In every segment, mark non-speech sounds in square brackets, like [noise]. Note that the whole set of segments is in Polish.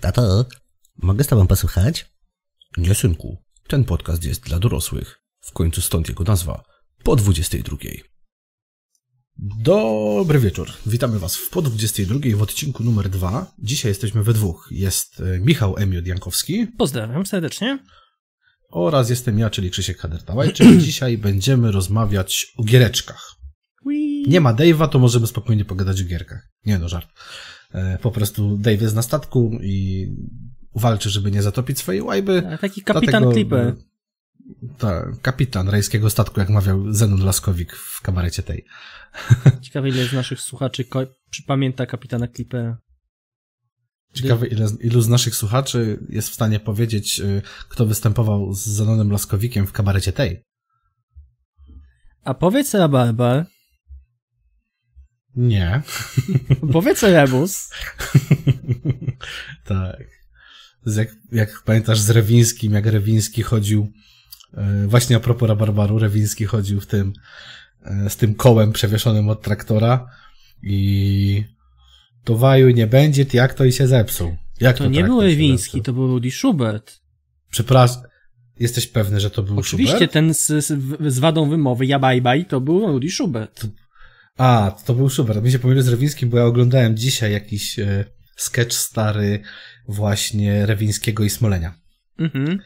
Tato, mogę z tobą posłuchać? Nie, synku. Ten podcast jest dla dorosłych. W końcu stąd jego nazwa. Po 22. Dobry wieczór. Witamy Was w po 22 w odcinku numer 2. Dzisiaj jesteśmy we dwóch. Jest e, Michał Emiot Jankowski. Pozdrawiam serdecznie. Oraz jestem ja, czyli Krzysiek Hadertałaj, [clears throat] czyli dzisiaj będziemy rozmawiać o giereczkach. Nie ma Dave'a, to możemy spokojnie pogadać o gierkach. Nie no, żart. E, po prostu Dave jest na statku i walczy, żeby nie zatopić swojej łajby. taki kapitan klipy, Clipper. Tak, kapitan rejskiego statku, jak mawiał Zenon Laskowik w kabarecie tej. [laughs] Ciekawe, ile z naszych słuchaczy pamięta kapitana Clippera. Ciekawe, ile, ilu z naszych słuchaczy jest w stanie powiedzieć, e, kto występował z Zenonem Laskowikiem w kabarecie tej. A powiedz, Rabarbar, nie. [laughs] Powiedz Rebus. [laughs] tak. Jak, jak, pamiętasz z Rewińskim, jak Rewiński chodził, e, właśnie a propos Rabarbaru, Rewiński chodził w tym, e, z tym kołem przewieszonym od traktora i to waju nie będzie, jak to i się zepsuł. Jak to, to nie tak był Rewiński, to był Rudy Schubert. Przepraszam, jesteś pewny, że to był Oczywiście Schubert? Oczywiście ten z, z, wadą wymowy, ja baj baj, to był Rudy Schubert. To a, to był Schubert. Mi się pomylił z Rewińskim, bo ja oglądałem dzisiaj jakiś e, sketch stary właśnie Rewińskiego i Smolenia. Mhm.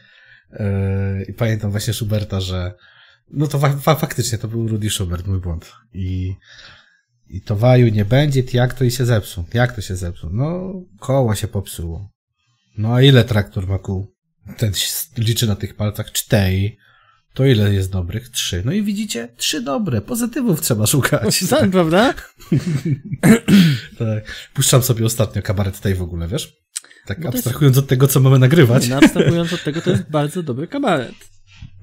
E, I pamiętam właśnie Schuberta, że no to fa fa faktycznie to był Rudy Schubert, mój błąd. I, i to waju nie będzie, jak to i się zepsuł. Jak to się zepsuł? No, koło się popsuło. No a ile traktor ma kół? Ten liczy na tych palcach cztery. To ile jest dobrych? Trzy. No i widzicie, trzy dobre. Pozytywów trzeba szukać. Tak, [laughs] tak. prawda? [laughs] tak. Puszczam sobie ostatnio kabaret tej w ogóle, wiesz? Tak no abstrahując jest... od tego, co mamy nagrywać. Nie, no, abstrahując od tego, to jest bardzo dobry kabaret.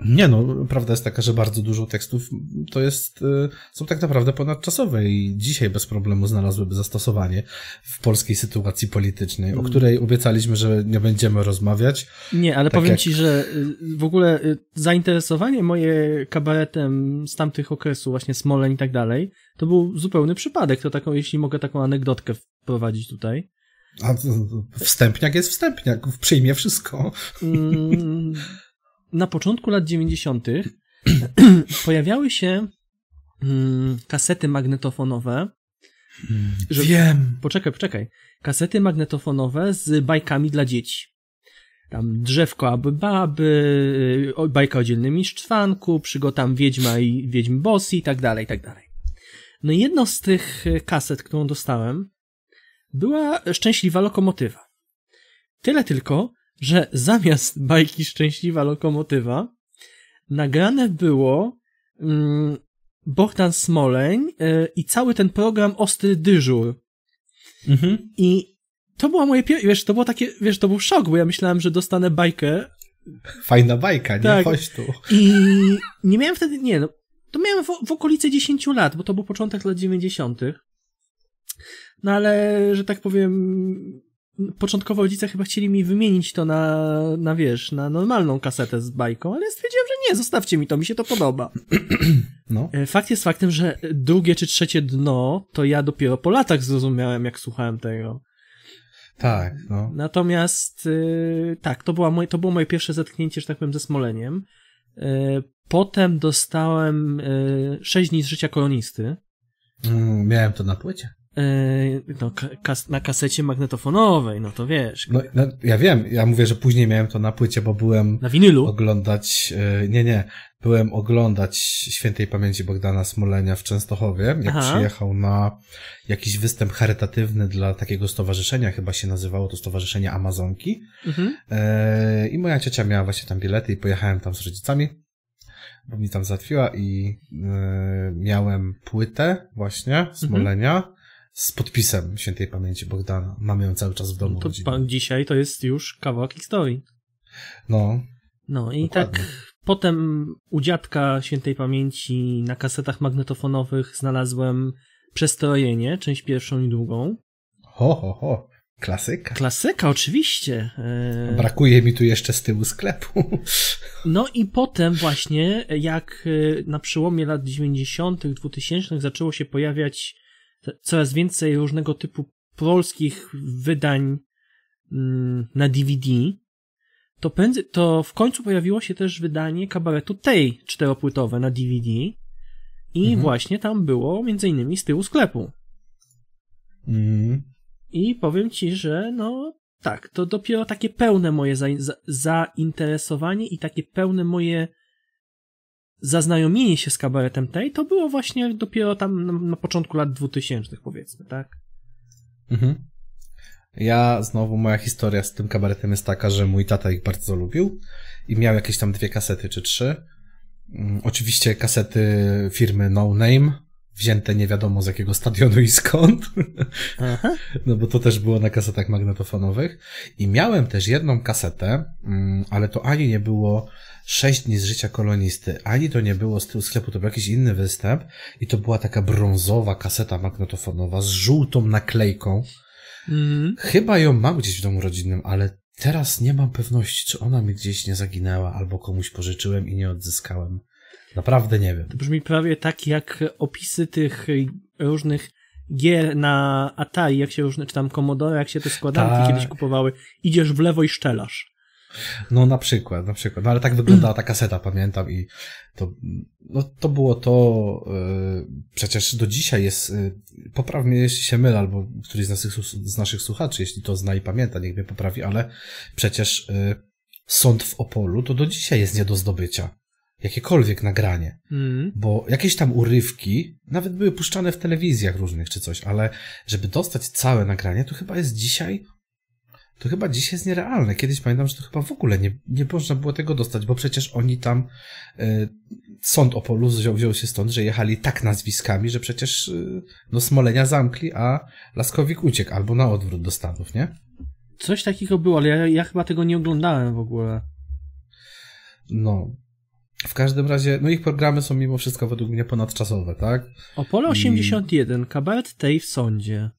Nie no, prawda jest taka, że bardzo dużo tekstów to jest, y, są tak naprawdę ponadczasowe i dzisiaj bez problemu znalazłyby zastosowanie w polskiej sytuacji politycznej, o mm. której obiecaliśmy, że nie będziemy rozmawiać. Nie, ale tak powiem jak... ci, że y, w ogóle y, zainteresowanie moje kabaretem z tamtych okresów, właśnie Smoleń i tak dalej, to był zupełny przypadek, to taką, jeśli mogę taką anegdotkę wprowadzić tutaj. A wstępniak jest wstępniak, przyjmie wszystko. Mm, na początku lat 90. [clears throat] pojawiały się mm, kasety magnetofonowe. Mm, Że... Wiem. Poczekaj, poczekaj. Kasety magnetofonowe z bajkami dla dzieci. Tam drzewko aby baby, y, bajka o dzielnym Szczwanku, przygotam wiedźma i wiedźm bossy i tak dalej, i tak dalej. No i jedną z tych y, kaset, którą dostałem, była szczęśliwa lokomotywa. Tyle tylko, że zamiast bajki Szczęśliwa Lokomotywa nagrane było mm, Bohdan Smoleń y, e, i cały ten program Ostry Dyżur. Mhm. I to była moje pierwsze, wiesz, to było takie, wiesz, to był szok, bo ja myślałem, że dostanę bajkę. Fajna bajka, nie? Tak. Chodź tu. I nie miałem wtedy, nie, no, to miałem w, w okolicy 10 lat, bo to był początek lat 90. No ale, że tak powiem, początkowo rodzice chyba chcieli mi wymienić to na, na wiesz, na normalną kasetę z bajką, ale ja stwierdziłem, że nie, zostawcie mi to, mi się to podoba. [clears throat] No. E, fakt jest faktem, że drugie czy trzecie dno to ja dopiero po latach zrozumiałem, jak słuchałem tego. Tak, no. Natomiast e, tak, to, była moje, to było moje pierwsze zetknięcie, że tak powiem, ze Smoleniem. E, potem dostałem yy, 6 dni z życia kolonisty. Mm, miałem to na płycie. Yy, no, kas na kasecie magnetofonowej, no to wiesz. No, no, ja wiem, ja mówię, że później miałem to na płycie, bo byłem... Na winylu? Oglądać, yy, nie, nie, byłem oglądać świętej pamięci Bogdana Smolenia w Częstochowie, jak Aha. przyjechał na jakiś występ charytatywny dla takiego stowarzyszenia, chyba się nazywało to Stowarzyszenie Amazonki. Mhm. Yy, I moja ciocia miała właśnie tam bilety i pojechałem tam z rodzicami bo mi tam zatwiła i yy, miałem płytę właśnie mhm. Smolenia. Mhm z podpisem świętej pamięci Bogdana. Mam ją cały czas w domu. No to pan, dzisiaj to jest już kawałek historii. No. No i dokładnie. tak potem u dziadka świętej pamięci na kasetach magnetofonowych znalazłem Przestrojenie, część pierwszą i drugą. Ho, ho, ho. Klasyka. Klasyka, oczywiście. E, Brakuje mi tu jeszcze z tyłu sklepu. No i potem właśnie, jak e, na przełomie lat 90., 2000 zaczęło się pojawiać coraz więcej różnego typu polskich wydań mm, na DVD, to, prędzej, to w końcu pojawiło się też wydanie kabaretu tej czteropłytowe na DVD i mhm. właśnie tam było między innymi z tyłu sklepu. Mhm. I powiem ci, że no tak, to dopiero takie pełne moje za, za, zainteresowanie i takie pełne moje zaznajomienie się z kabaretem tej to było właśnie dopiero tam na, na początku lat 2000, powiedzmy, tak? Mhm. Ja znowu, moja historia z tym kabaretem jest taka, że mój tata ich bardzo lubił i miał jakieś tam dwie kasety czy trzy. Mm, oczywiście kasety firmy No Name, wzięte nie wiadomo z jakiego stadionu i skąd. Aha. [laughs] No bo to też było na kasetach magnetofonowych. I miałem też jedną kasetę, mm, ale to ani nie było 6 dni z życia kolonisty, ani to nie było z tyłu sklepu, to był jakiś inny występ i to była taka brązowa kaseta magnetofonowa z żółtą naklejką. Mhm. Chyba ją mam gdzieś w domu rodzinnym, ale teraz nie mam pewności, czy ona mi gdzieś nie zaginęła albo komuś pożyczyłem i nie odzyskałem. Naprawdę nie wiem. To brzmi prawie tak jak opisy tych różnych gier na Atari, jak się różne, czy tam Commodore, jak się te składanki Ta... kiedyś kupowały. Idziesz w lewo i szczelasz. No na przykład, na przykład. No ale tak wyglądała ta kaseta, pamiętam i to, no, to było to, yy, przecież do dzisiaj jest, yy, e, popraw mnie jeśli się mylę, albo któryś z naszych, z naszych słuchaczy, jeśli to zna i pamięta, niech mnie poprawi, ale przecież yy, sąd w Opolu to do dzisiaj jest nie do zdobycia jakiekolwiek nagranie, mm. bo jakieś tam urywki nawet były puszczane w telewizjach różnych czy coś, ale żeby dostać całe nagranie, to chyba jest dzisiaj to chyba dzisiaj jest nierealne. Kiedyś pamiętam, że to chyba w ogóle nie, nie można było tego dostać, bo przecież oni tam, y, sąd Opolu wziął, wziął się stąd, że jechali tak nazwiskami, że przecież y, no Smolenia zamkli, a Laskowik uciekł albo na odwrót do Stanów, nie? Coś takiego było, ale ja, ja chyba tego nie oglądałem w ogóle. No, w każdym razie, no ich programy są mimo wszystko według mnie ponadczasowe, tak? Opole 81, I... kabaret tej w sądzie.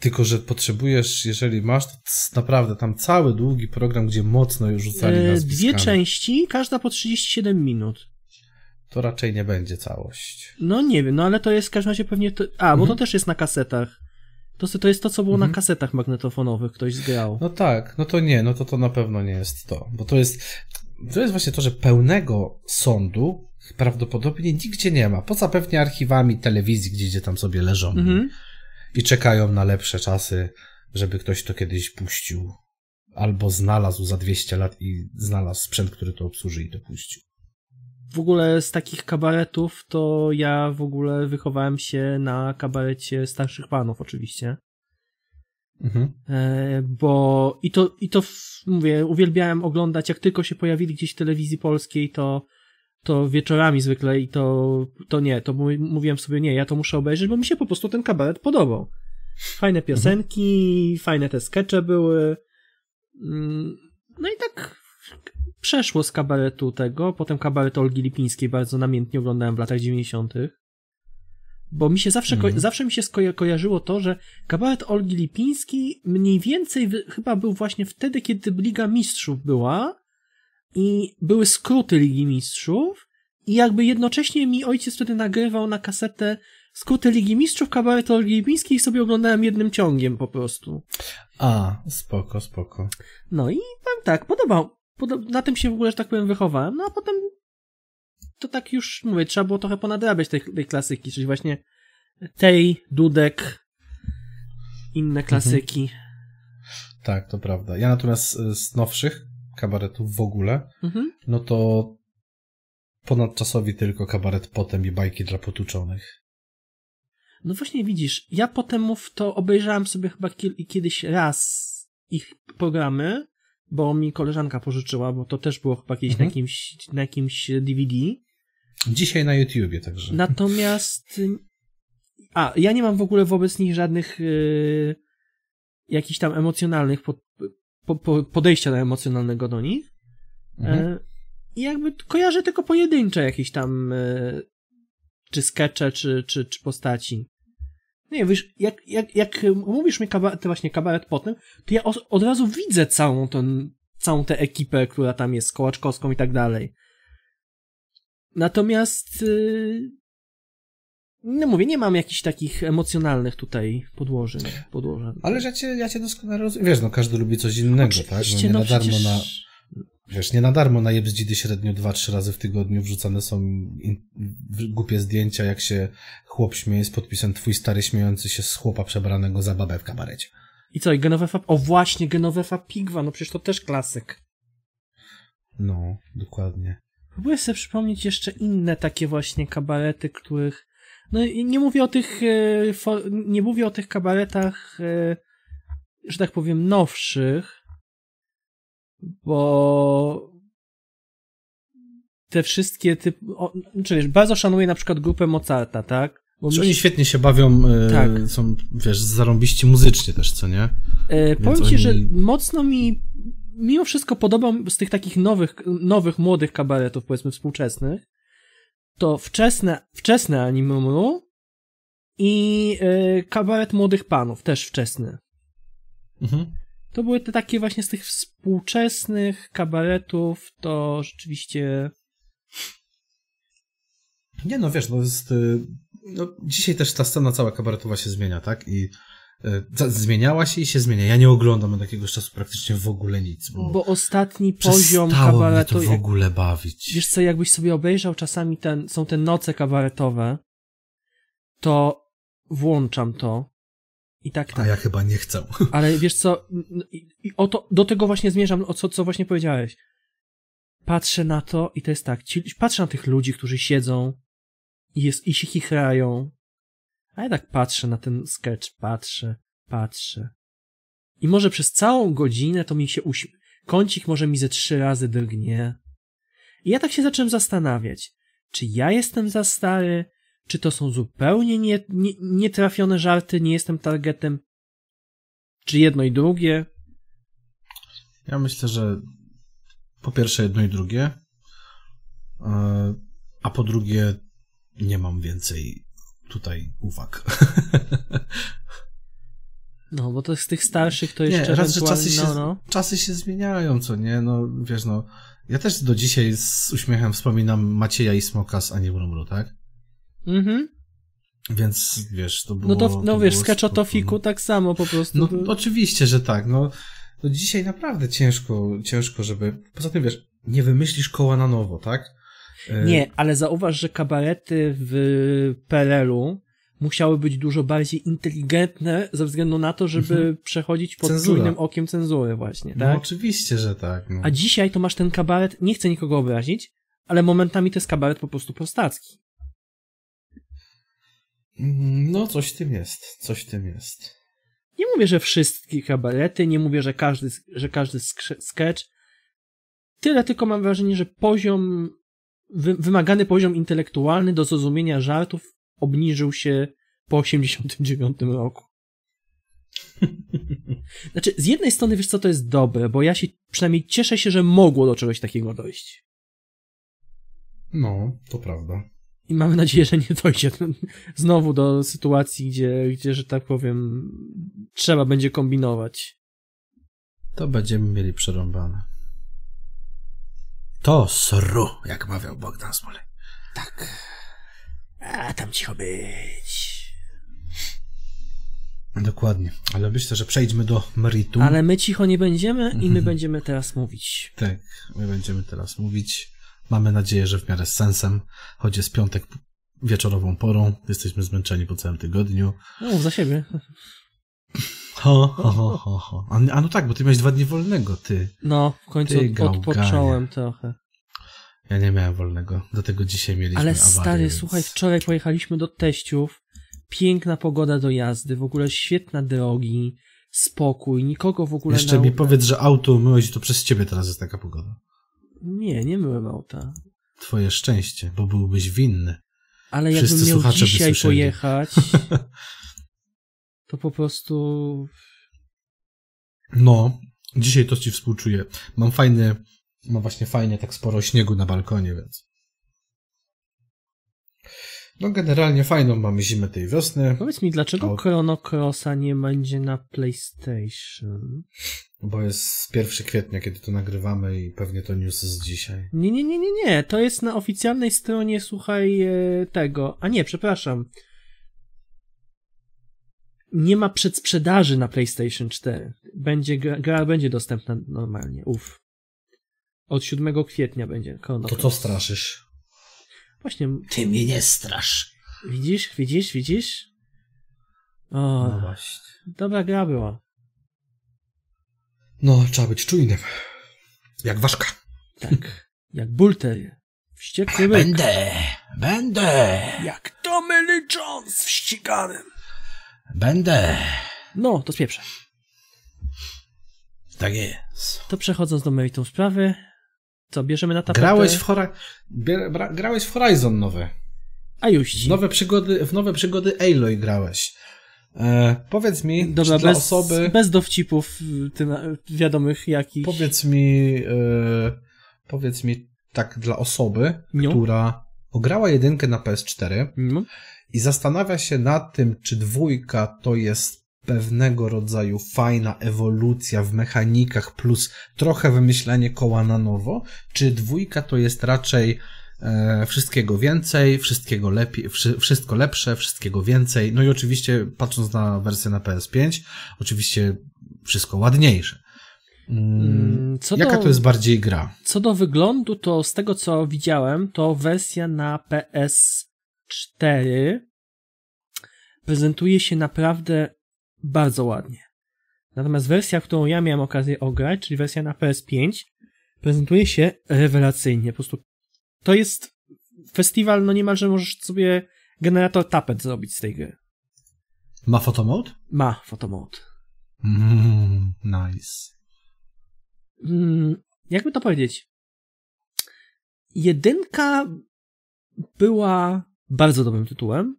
Tylko, że potrzebujesz, jeżeli masz, to naprawdę tam cały długi program, gdzie mocno już rzucali e, nazwiskami. Dwie części, każda po 37 minut. To raczej nie będzie całość. No nie wiem, no ale to jest w każdym razie pewnie... To... A, bo mhm. to też jest na kasetach. To, to jest to, co było mhm. na kasetach magnetofonowych, ktoś zgrał. No tak, no to nie, no to to na pewno nie jest to, bo to jest to jest właśnie to, że pełnego sądu prawdopodobnie nigdzie nie ma. Poza pewnie archiwami telewizji, gdzie, gdzie tam sobie leżą mhm. i czekają na lepsze czasy, żeby ktoś to kiedyś puścił. Albo znalazł za 200 lat i znalazł sprzęt, który to obsłuży i dopuścił. W ogóle z takich kabaretów to ja w ogóle wychowałem się na kabarecie starszych panów, oczywiście. Mhm. E, bo i to, i to mówię, uwielbiałem oglądać, jak tylko się pojawili gdzieś w telewizji polskiej, to, to wieczorami zwykle i to, to nie, to mówiłem sobie, nie, ja to muszę obejrzeć, bo mi się po prostu ten kabaret podobał. Fajne mhm. piosenki, mhm. fajne te skecze były. Mm, no i tak przeszło z kabaretu tego, potem kabaret Olgi Lipińskiej bardzo namiętnie oglądałem w latach 90 bo mi się zawsze, mm. ko- mhm. zawsze mi się sko- kojarzyło to, że kabaret Olgi Lipiński mniej więcej chyba był właśnie wtedy, kiedy Liga Mistrzów była i były skróty Ligi Mistrzów i jakby jednocześnie mi ojciec wtedy nagrywał na kasetę skróty Ligi Mistrzów, kabaret Olgi Lipińskiej i sobie oglądałem jednym ciągiem po prostu. A, spoko, spoko. No i powiem tak, podobał, na tym się w ogóle, że tak powiem, wychowałem, no a potem to tak już, mówię, trzeba było trochę ponadrabiać tej, tej klasyki, czyli właśnie tej, Dudek, inne mhm. klasyki. Tak, to prawda. Ja natomiast e, z nowszych kabaretów w ogóle, mhm. no to ponadczasowi tylko kabaret potem i bajki dla potuczonych. No właśnie widzisz, ja potem mów to obejrzałem sobie chyba kiedyś raz ich programy, bo mi koleżanka pożyczyła, bo to też było chyba kiedyś mhm. na, jakimś, na jakimś DVD. Dzisiaj na YouTubie także. Natomiast. A, ja nie mam w ogóle wobec nich żadnych yy, jakichś tam emocjonalnych pod, po, po, podejścia emocjonalnego do nich. E, mhm. I jakby kojarzę tylko pojedyncze jakieś tam e, czy skecze, czy, czy, czy postaci. No nie, wiesz, jak, jak, jak mówisz mi kabaret, właśnie kabaret potem, to ja od razu widzę całą, ten, całą tę ekipę, która tam jest, z Kołaczkowską i tak dalej. Natomiast y, no mówię, nie mam jakichś takich emocjonalnych tutaj podłożeń. podłożeń. Ale ja cię, ja cię doskonale rozumiem. Wiesz, no każdy lubi coś innego, Oczywiście, tak? No, no nie no na darmo przecież... na... Wiesz, nie na darmo na jebzdzidy średnio 2-3 razy w tygodniu wrzucane są in... głupie zdjęcia, jak się chłop śmieje z podpisem twój stary śmiejący się z chłopa przebranego za babę w kabarecie. I co, i Genovefa... O właśnie, Genovefa Pigwa, no przecież to też klasyk. No, dokładnie. Próbuję sobie przypomnieć jeszcze inne takie właśnie kabarety, których. No i nie mówię o tych. E, nie mówię o tych kabaretach, e, że tak powiem, nowszych, bo te wszystkie typy. Czy znaczy, wiesz, bardzo szanuję na przykład grupę Mozarta, tak? Bo oni świetnie się bawią, e, tak. są, wiesz, zarąbiści muzycznie też, co nie? E, powiem ci, oni... że mocno mi mimo wszystko podobam z tych takich nowych, nowych młodych kabaretów, powiedzmy współczesnych, to wczesne, wczesne anime i e, kabaret młodych panów, też wczesny. Mhm. To były te takie właśnie z tych współczesnych kabaretów, to rzeczywiście... Nie no, wiesz, bo no, jest... Y, no, dzisiaj też ta scena cała kabaretowa się zmienia, tak? I E, zmieniała się i się zmienia. Ja nie oglądam od jakiegoś czasu praktycznie w ogóle nic. Bo, bo ostatni poziom kabaretu... Mnie to w ogóle bawić. Wiesz co, jakbyś sobie obejrzał czasami ten, są te noce kabaretowe, to włączam to i tak, tak. A ja chyba nie chcę. [laughs] Ale wiesz co, i o to, do tego właśnie zmierzam, o co, co właśnie powiedziałeś. Patrzę na to i to jest tak, ci, patrzę na tych ludzi, którzy siedzą i, jest, i się chichrają a ja tak patrzę na ten sketch, patrzę, patrzę. I może przez całą godzinę to mi się uśmie. Kącik może mi ze trzy razy drgnie. I ja tak się zacząłem zastanawiać, czy ja jestem za stary, czy to są zupełnie nie, nie, nietrafione żarty, nie jestem targetem, czy jedno i drugie. Ja myślę, że po pierwsze jedno i drugie, a po drugie nie mam więcej tutaj uwag. [laughs] No, bo to z tych starszych to jeszcze nie, raz, że czasy się, no, no, czasy się zmieniają, co nie? No, wiesz, no, ja też do dzisiaj z uśmiechem wspominam Macieja i Smoka z Ani Mrumru, tak? Mhm. Więc, wiesz, to było... No, to, no to wiesz, z Kaczatofiku no. tak samo po prostu. No, oczywiście, że tak, no. No dzisiaj naprawdę ciężko, ciężko, żeby... Poza tym, wiesz, nie wymyślisz koła na nowo, tak? E, nie, ale zauważ, że kabarety w PRL-u musiały być dużo bardziej inteligentne ze względu na to, żeby mhm. przechodzić pod Cenzura. czujnym okiem cenzury właśnie, no tak? No oczywiście, że tak. No. A dzisiaj to masz ten kabaret, nie chcę nikogo obrazić, ale momentami to jest kabaret po prostu prostacki. Mm, no, coś w tym jest, coś w tym jest. Nie mówię, że wszystkie kabarety, nie mówię, że każdy, że każdy sketch. Tyle tylko mam wrażenie, że poziom wy, wymagany poziom intelektualny do zrozumienia żartów obniżył się po 89 roku. [laughs] Znaczy, z jednej strony wiesz co, to jest dobre, bo ja się przynajmniej cieszę się, że mogło do czegoś takiego dojść. No, to prawda. I mamy nadzieję, że nie dojdzie znowu do sytuacji, gdzie, gdzie, że tak powiem, trzeba będzie kombinować. To będziemy mieli przerąbane. To sru, jak mawiał Bogdan Smolek. Tak. A tam cicho być. Dokładnie, ale myślę, że przejdźmy do meritum. Ale my cicho nie będziemy i my mhm. będziemy teraz mówić. Tak, my będziemy teraz mówić. Mamy nadzieję, że w miarę z sensem, choć jest piątek wieczorową porą, jesteśmy zmęczeni po całym tygodniu. No, za siebie. Ho, ho, ho, ho, ho. A, no tak, bo ty miałeś dwa dni wolnego, ty. No, w końcu ty, odpocząłem trochę. Ja nie miałem wolnego, do tego dzisiaj mieliśmy Ale awarię, stary, więc... słuchaj, wczoraj pojechaliśmy do teściów, piękna pogoda do jazdy, w ogóle świetna drogi, spokój, nikogo w ogóle... Jeszcze mi powiedz, że auto umyłeś, to przez ciebie teraz jest taka pogoda. Nie, nie myłem auta. Twoje szczęście, bo byłbyś winny. Ale jakbyś jakbym miał dzisiaj pojechać, [laughs] to po prostu. No, dzisiaj to ci współczuję. Mam fajny, mam właśnie fajnie tak sporo śniegu na balkonie, więc. No generalnie fajną mamy zimę tej wiosny. Powiedz mi, dlaczego o... No. Chrono Crossa nie będzie na PlayStation? Bo jest 1 kwietnia, kiedy to nagrywamy i pewnie to news z dzisiaj. Nie, nie, nie, nie, nie. To jest na oficjalnej stronie, słuchaj, e, tego. A nie, przepraszam nie ma przedsprzedaży na PlayStation 4. Będzie, gra, gra będzie dostępna normalnie, uff. Od 7 kwietnia będzie. Kono to co straszysz? Właśnie. Ty mnie nie strasz. Widzisz, widzisz, widzisz? O, no właśnie. Dobra gra była. No, trzeba być czujnym. Jak ważka. Tak. Jak bulter. Wściekły Będę! Będę! Jak Tommy Lee Jones w ściganym. Będę. No, to spieprzę. Tak jest. To przechodząc do meritum sprawy, co bierzemy na tapetę? Grałeś w, Hora... grałeś w Horizon nowy. A już ci. Nowe przygody, w nowe przygody Aloy grałeś. E, powiedz mi, Dobra, bez, dla osoby... Bez dowcipów y, ty, wiadomych jakich. Powiedz mi, e, powiedz mi tak dla osoby, no. która ograła jedynkę na PS4 Nią? No i zastanawia się nad tym, czy dwójka to jest pewnego rodzaju fajna ewolucja w mechanikach plus trochę wymyślenie koła na nowo, czy dwójka to jest raczej e, wszystkiego więcej, wszystkiego lepiej, wszystko lepsze, wszystkiego więcej. No i oczywiście patrząc na wersję na PS5, oczywiście wszystko ładniejsze. Mm, co Jaka do, to jest bardziej gra? Co do wyglądu, to z tego co widziałem, to wersja na PS 4 prezentuje się naprawdę bardzo ładnie. Natomiast wersja, którą ja miałem okazję ograć, czyli wersja na PS5, prezentuje się rewelacyjnie. Po prostu to jest festiwal, no niemalże możesz sobie generator tapet zrobić z tej gry. Ma fotomode? Ma fotomode. Mm, nice. Mm, jakby to powiedzieć? Jedynka była bardzo dobrym tytułem,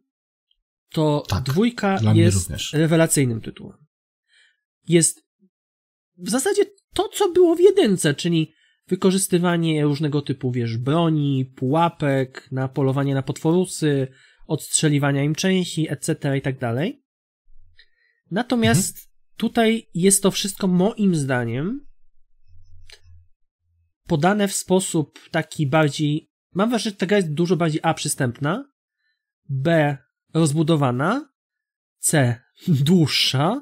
to tak, dwójka jest rewelacyjnym tytułem. Jest w zasadzie to, co było w jedynce, czyli wykorzystywanie różnego typu, wiesz, broni, pułapek, na polowanie na potworusy, odstrzeliwania im części, etc. i tak dalej. Natomiast mhm. tutaj jest to wszystko moim zdaniem podane w sposób taki bardziej. Mam wrażenie, że ta gra jest dużo bardziej A przystępna, B. Rozbudowana. C. [laughs] Dłuższa.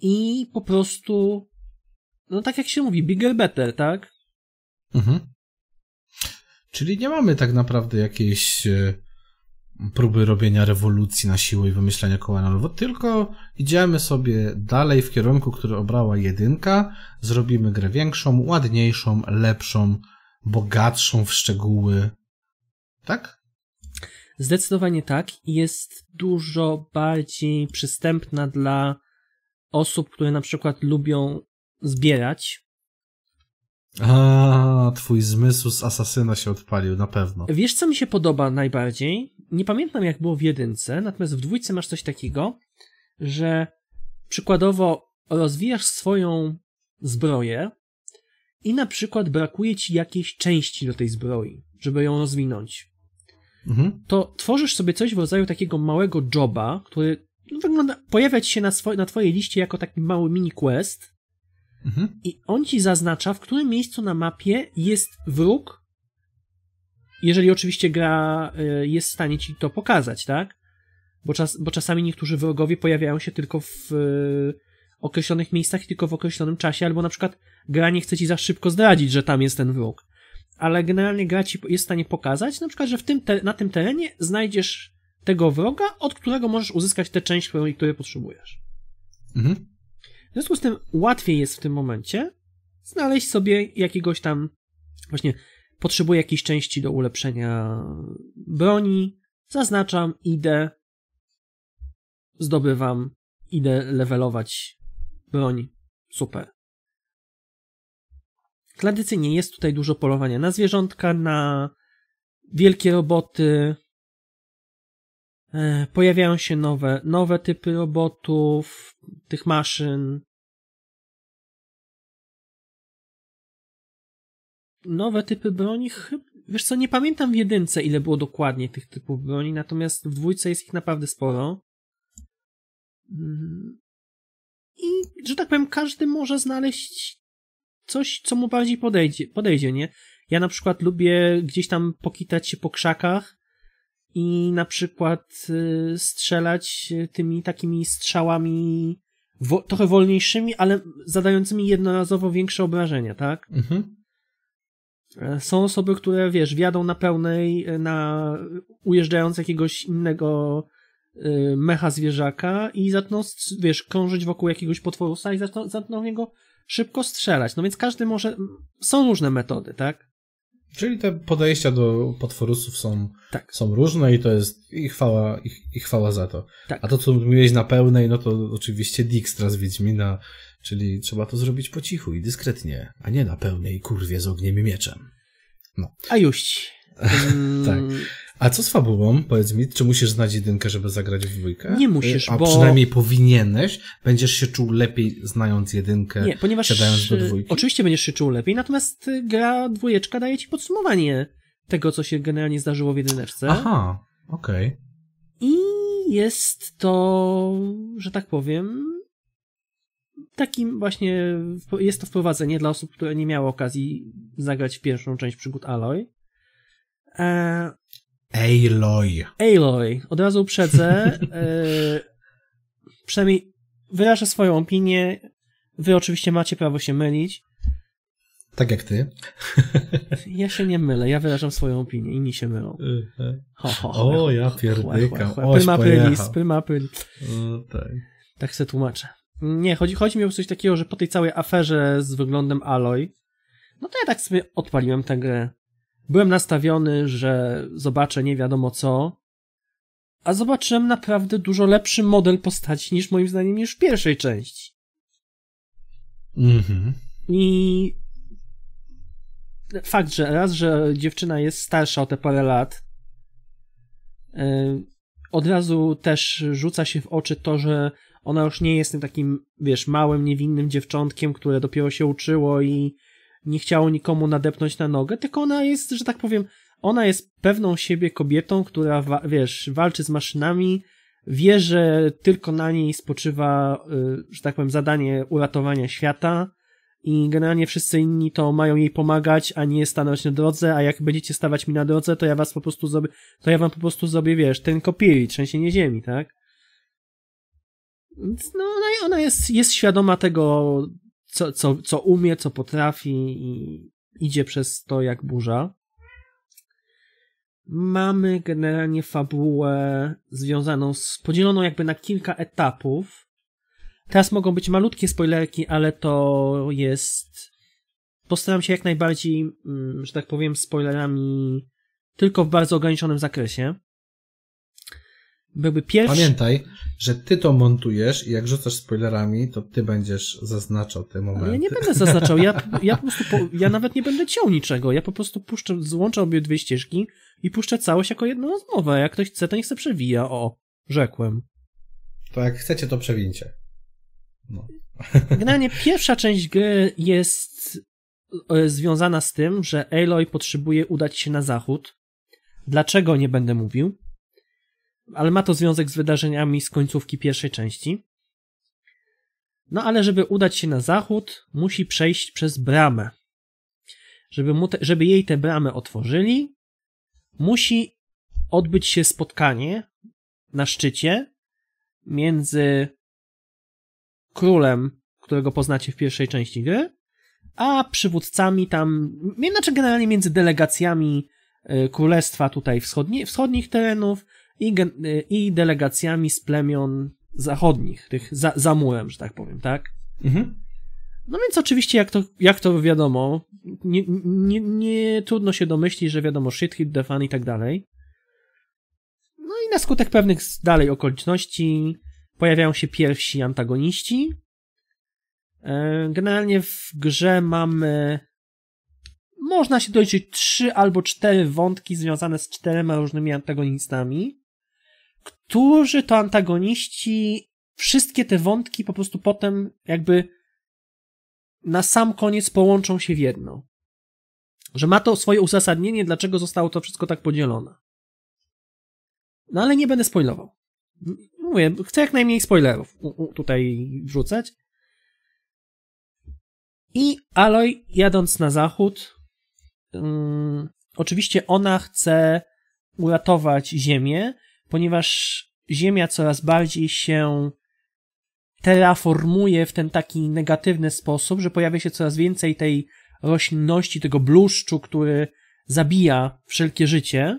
I po prostu, no tak jak się mówi, bigger better, tak? Mhm. Czyli nie mamy tak naprawdę jakiejś e, próby robienia rewolucji na siłę i wymyślania koła na nowo, tylko idziemy sobie dalej w kierunku, który obrała jedynka, zrobimy grę większą, ładniejszą, lepszą, bogatszą w szczegóły. Tak? Zdecydowanie tak. Jest dużo bardziej przystępna dla osób, które na przykład lubią zbierać. A, twój zmysł z asasyna się odpalił, na pewno. Wiesz, co mi się podoba najbardziej? Nie pamiętam, jak było w jedynce, natomiast w dwójce masz coś takiego, że przykładowo rozwijasz swoją zbroję i na przykład brakuje ci jakiejś części do tej zbroi, żeby ją rozwinąć mhm. to tworzysz sobie coś w rodzaju takiego małego joba, który wygląda, pojawia ci się na, swoj, na twojej liście jako taki mały mini quest mhm. i on ci zaznacza, w którym miejscu na mapie jest wróg, jeżeli oczywiście gra y, jest w stanie ci to pokazać, tak? Bo, czas, bo czasami niektórzy wrogowie pojawiają się tylko w y, określonych miejscach, tylko w określonym czasie, albo na przykład gra nie chce ci za szybko zdradzić, że tam jest ten wróg ale generalnie gra ci jest w stanie pokazać, na przykład, że w tym te, na tym terenie znajdziesz tego wroga, od którego możesz uzyskać tę część, której, której potrzebujesz. Mhm. W związku z tym łatwiej jest w tym momencie znaleźć sobie jakiegoś tam, właśnie potrzebuję jakiejś części do ulepszenia broni, zaznaczam, idę, zdobywam, idę levelować broń, super. Tradycyjnie jest tutaj dużo polowania na zwierzątka, na wielkie roboty. E, pojawiają się nowe, nowe typy robotów, tych maszyn. Nowe typy broni, wiesz co, nie pamiętam w jedynce ile było dokładnie tych typów broni, natomiast w dwójce jest ich naprawdę sporo. Mm. I, że tak powiem, każdy może znaleźć coś, co mu bardziej podejdzie, podejdzie, nie? Ja na przykład lubię gdzieś tam pokitać się po krzakach i na przykład y, strzelać y, tymi takimi strzałami wo- trochę wolniejszymi, ale zadającymi jednorazowo większe obrażenia, tak? Mhm. E, są osoby, które, wiesz, wjadą na pełnej, e, na ujeżdżając jakiegoś innego y, mecha zwierzaka i zaczną, wiesz, krążyć wokół jakiegoś potworusa i zaczną, zaczną w niego szybko strzelać. No więc każdy może. Są różne metody, tak? Czyli te podejścia do potworusów są, tak. są różne i to jest i chwała, i, i chwała za to. Tak. A to, co mówiłeś na pełnej, no to oczywiście Dijkstra z Wiedźmina, czyli trzeba to zrobić po cichu i dyskretnie, a nie na pełnej kurwie z ogniem i mieczem. No. A już tak. A co z fabułą? Powiedz mi, czy musisz znać jedynkę, żeby zagrać w dwójkę? Nie musisz, A bo... przynajmniej powinieneś. Będziesz się czuł lepiej znając jedynkę, Nie, ponieważ siadając do y, dwójki. Oczywiście będziesz się czuł lepiej, natomiast y, gra dwójeczka daje ci podsumowanie tego, co się generalnie zdarzyło w jedyneczce. Aha, okej. Okay. I jest to, że tak powiem, takim właśnie, jest to wprowadzenie dla osób, które nie miały okazji zagrać w pierwszą część przygód Aloy. E... Aloy. Aloy. Od razu uprzedzę. e... Przynajmniej wyrażę swoją opinię. Wy oczywiście macie prawo się mylić. Tak jak ty. [laughs] Ja się nie mylę, ja wyrażam swoją opinię, inni się mylą. Ho, ho, ho, o, ja pierdykam. Prima no, tak. tak se tłumaczę. Nie, chodzi, chodzi mi o coś takiego, że po tej całej aferze z wyglądem Aloy, no to ja tak sobie odpaliłem tę grę. Byłem nastawiony, że zobaczę nie wiadomo co, a zobaczyłem naprawdę dużo lepszy model postaci niż moim zdaniem już w pierwszej części. Mhm. I fakt, że raz, że dziewczyna jest starsza o te parę lat, y, od razu też rzuca się w oczy to, że ona już nie jest tym takim, wiesz, małym, niewinnym dziewczątkiem, które dopiero się uczyło i nie chciało nikomu nadepnąć na nogę, tylko ona jest, że tak powiem, ona jest pewną siebie kobietą, która, wa- wiesz, walczy z maszynami, wie, że tylko na niej spoczywa, y, że tak powiem, zadanie uratowania świata i generalnie wszyscy inni to mają jej pomagać, a nie stanąć na drodze, a jak będziecie stawać mi na drodze, to ja was po prostu zrobię, to ja wam po prostu zrobię, wiesz, ten kopili, trzęsienie ziemi, tak? No, ona jest, jest świadoma tego, co, co, co umie, co potrafi i idzie przez to jak burza. Mamy generalnie fabułę związaną z podzieloną jakby na kilka etapów. Teraz mogą być malutkie spoilerki, ale to jest. Postaram się jak najbardziej, mm, że tak powiem, spoilerami tylko w bardzo ograniczonym zakresie byłby pierwszy. Pamiętaj, że ty to montujesz i jak rzucasz spoilerami, to ty będziesz zaznaczał te momenty. Ale ja nie będę zaznaczał, ja, ja po prostu, po, ja nawet nie będę ciął niczego, ja po prostu puszczę, złączę obie dwie ścieżki i puszczę całość jako jedną rozmowę. Jak ktoś chce, to niech se przewija, o, rzekłem. To jak chcecie, to przewincie. No. [laughs] Generalnie pierwsza część gry jest e, związana z tym, że Aloy potrzebuje udać się na zachód. Dlaczego nie będę mówił? ale ma to związek z wydarzeniami z końcówki pierwszej części. No ale żeby udać się na zachód, musi przejść przez bramę. Żeby, mu te, żeby jej tę bramę otworzyli, musi odbyć się spotkanie na szczycie między królem, którego poznacie w pierwszej części gry, a przywódcami tam, inaczej generalnie między delegacjami e, Królestwa tutaj wschodni, wschodnich terenów, i, y, i delegacjami z plemion zachodnich, tych za, za murem, że tak powiem, tak? Mhm. No więc oczywiście, jak to, jak to wiadomo, nie, nie, nie trudno się domyślić, że wiadomo, shit hit the fan i tak dalej. No i na skutek pewnych dalej okoliczności pojawiają się pierwsi antagoniści. E, generalnie w grze mamy można się doliczyć trzy albo cztery wątki związane z czterema różnymi antagonistami którzy to antagoniści wszystkie te wątki po prostu potem jakby na sam koniec połączą się w jedną. Że ma to swoje uzasadnienie, dlaczego zostało to wszystko tak podzielone. No ale nie będę spoilował. Mówię, chcę jak najmniej spoilerów tutaj wrzucać. I Aloy, jadąc na zachód, mm, oczywiście ona chce uratować Ziemię, ponieważ Ziemia coraz bardziej się terraformuje w ten taki negatywny sposób, że pojawia się coraz więcej tej roślinności, tego bluszczu, który zabija wszelkie życie,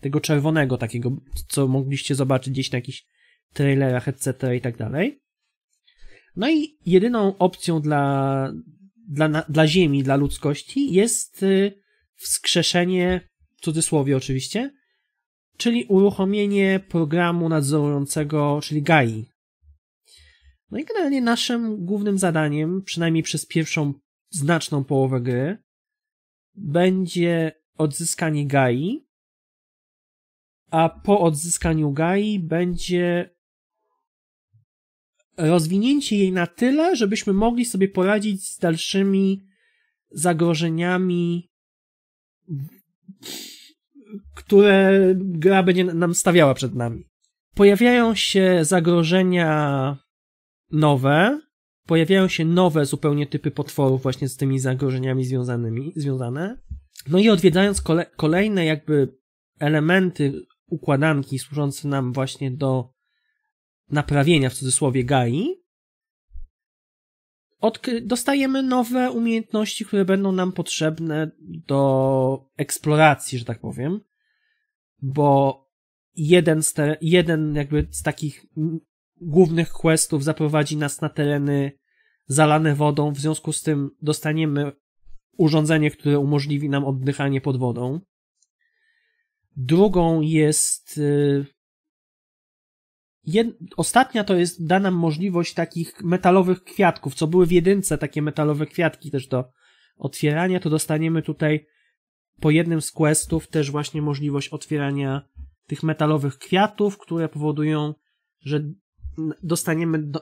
tego czerwonego takiego, co mogliście zobaczyć gdzieś na jakichś trailerach, etc. i tak dalej. No i jedyną opcją dla, dla, dla Ziemi, dla ludzkości jest y, wskrzeszenie, w cudzysłowie oczywiście, czyli uruchomienie programu nadzorującego, czyli GAI. No i generalnie naszym głównym zadaniem, przynajmniej przez pierwszą znaczną połowę gry, będzie odzyskanie GAI, a po odzyskaniu GAI będzie rozwinięcie jej na tyle, żebyśmy mogli sobie poradzić z dalszymi zagrożeniami które gra będzie nam stawiała przed nami. Pojawiają się zagrożenia nowe, pojawiają się nowe zupełnie typy potworów właśnie z tymi zagrożeniami związanymi, związane. No i odwiedzając kole, kolejne jakby elementy układanki służące nam właśnie do naprawienia w cudzysłowie Gai, odkry- dostajemy nowe umiejętności, które będą nam potrzebne do eksploracji, że tak powiem, bo jeden z, te, jeden jakby z takich głównych questów zaprowadzi nas na tereny zalane wodą, w związku z tym dostaniemy urządzenie, które umożliwi nam oddychanie pod wodą. Drugą jest. Y, jed... Ostatnia to jest, da nam możliwość takich metalowych kwiatków, co były w jedynce, takie metalowe kwiatki też do otwierania. To dostaniemy tutaj po jednym z questów też właśnie możliwość otwierania tych metalowych kwiatów, które powodują, że dostaniemy, do,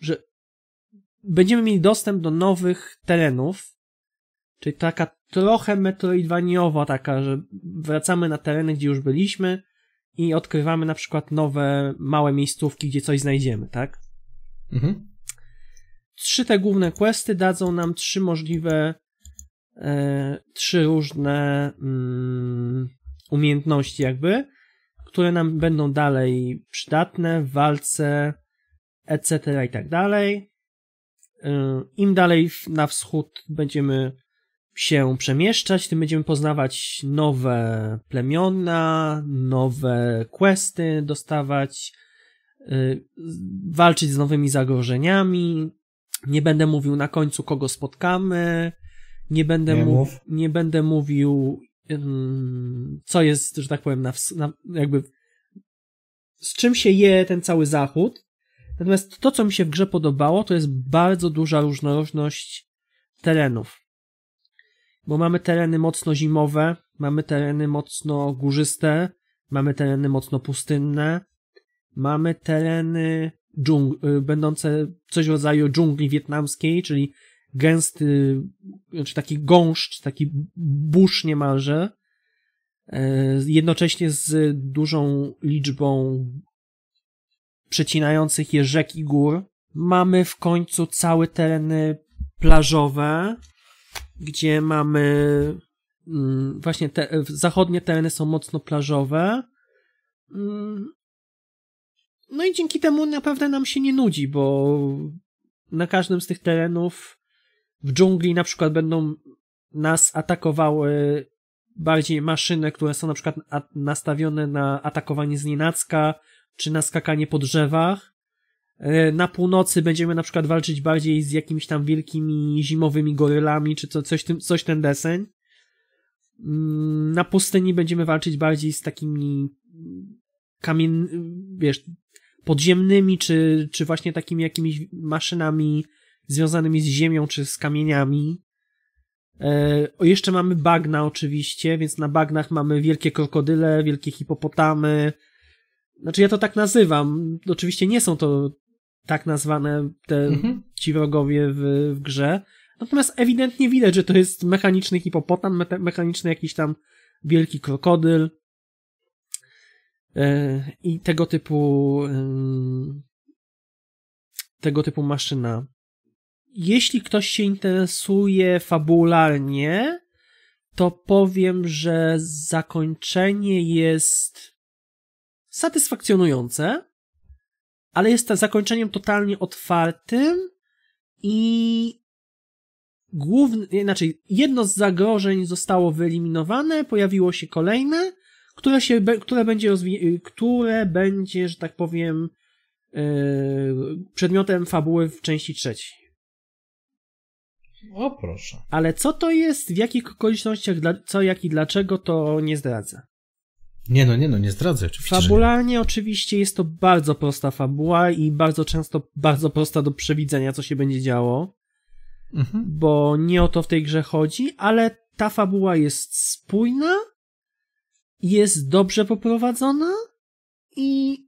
że będziemy mieli dostęp do nowych terenów, czyli taka trochę metroidwaniowa taka, że wracamy na tereny, gdzie już byliśmy i odkrywamy na przykład nowe, małe miejscówki, gdzie coś znajdziemy, tak? Mhm. Trzy te główne questy dadzą nam trzy możliwe E, trzy różne mm, umiejętności, jakby, które nam będą dalej przydatne w walce, etc. i tak dalej. E, Im dalej na wschód będziemy się przemieszczać, tym będziemy poznawać nowe plemiona, nowe questy dostawać, e, walczyć z nowymi zagrożeniami. Nie będę mówił na końcu, kogo spotkamy, nie będę, nie, mów, nie będę mówił, co jest, że tak powiem, na, na, jakby z czym się je ten cały zachód. Natomiast to, co mi się w grze podobało, to jest bardzo duża różnorodność terenów. Bo mamy tereny mocno zimowe, mamy tereny mocno górzyste, mamy tereny mocno pustynne, mamy tereny dżung- y, będące coś w rodzaju dżungli wietnamskiej, czyli gęsty, znaczy taki gąszcz, taki burz niemalże, e, jednocześnie z dużą liczbą przecinających je rzek i gór. Mamy w końcu całe tereny plażowe, gdzie mamy mm, właśnie te, zachodnie tereny są mocno plażowe. Mm. No i dzięki temu naprawdę nam się nie nudzi, bo na każdym z tych terenów w dżungli na przykład będą nas atakowały bardziej maszyny, które są na przykład nastawione na atakowanie z nienacka, czy na skakanie po drzewach. E, na północy będziemy na przykład walczyć bardziej z jakimiś tam wielkimi zimowymi gorylami, czy to, coś, coś ten deseń. Mm, na pustyni będziemy walczyć bardziej z takimi kamien, wiesz, podziemnymi, czy, czy właśnie takimi jakimiś maszynami związanymi z ziemią czy z kamieniami. E, o, jeszcze mamy bagna oczywiście, więc na bagnach mamy wielkie krokodyle, wielkie hipopotamy. Znaczy ja to tak nazywam. Oczywiście nie są to tak nazwane te, mhm. ci wrogowie w, w grze. Natomiast ewidentnie widać, że to jest mechaniczny hipopotam, me mechaniczny jakiś tam wielki krokodyl e, i tego typu tego typu maszyna. Jeśli ktoś się interesuje fabularnie, to powiem, że zakończenie jest satysfakcjonujące, ale jest to zakończeniem totalnie otwartym i główny, inaczej, jedno z zagrożeń zostało wyeliminowane, pojawiło się kolejne, które się, które będzie rozwi- y, które będzie, że tak powiem, yy, przedmiotem fabuły w części trzeciej. O proszę. Ale co to jest, w jakich okolicznościach, co, jak i dlaczego, to nie zdradza. Nie no, nie no, nie zdradzę oczywiście. Fabularnie oczywiście jest to bardzo prosta fabuła i bardzo często bardzo prosta do przewidzenia, co się będzie działo. Mhm. Bo nie o to w tej grze chodzi, ale ta fabuła jest spójna, jest dobrze poprowadzona i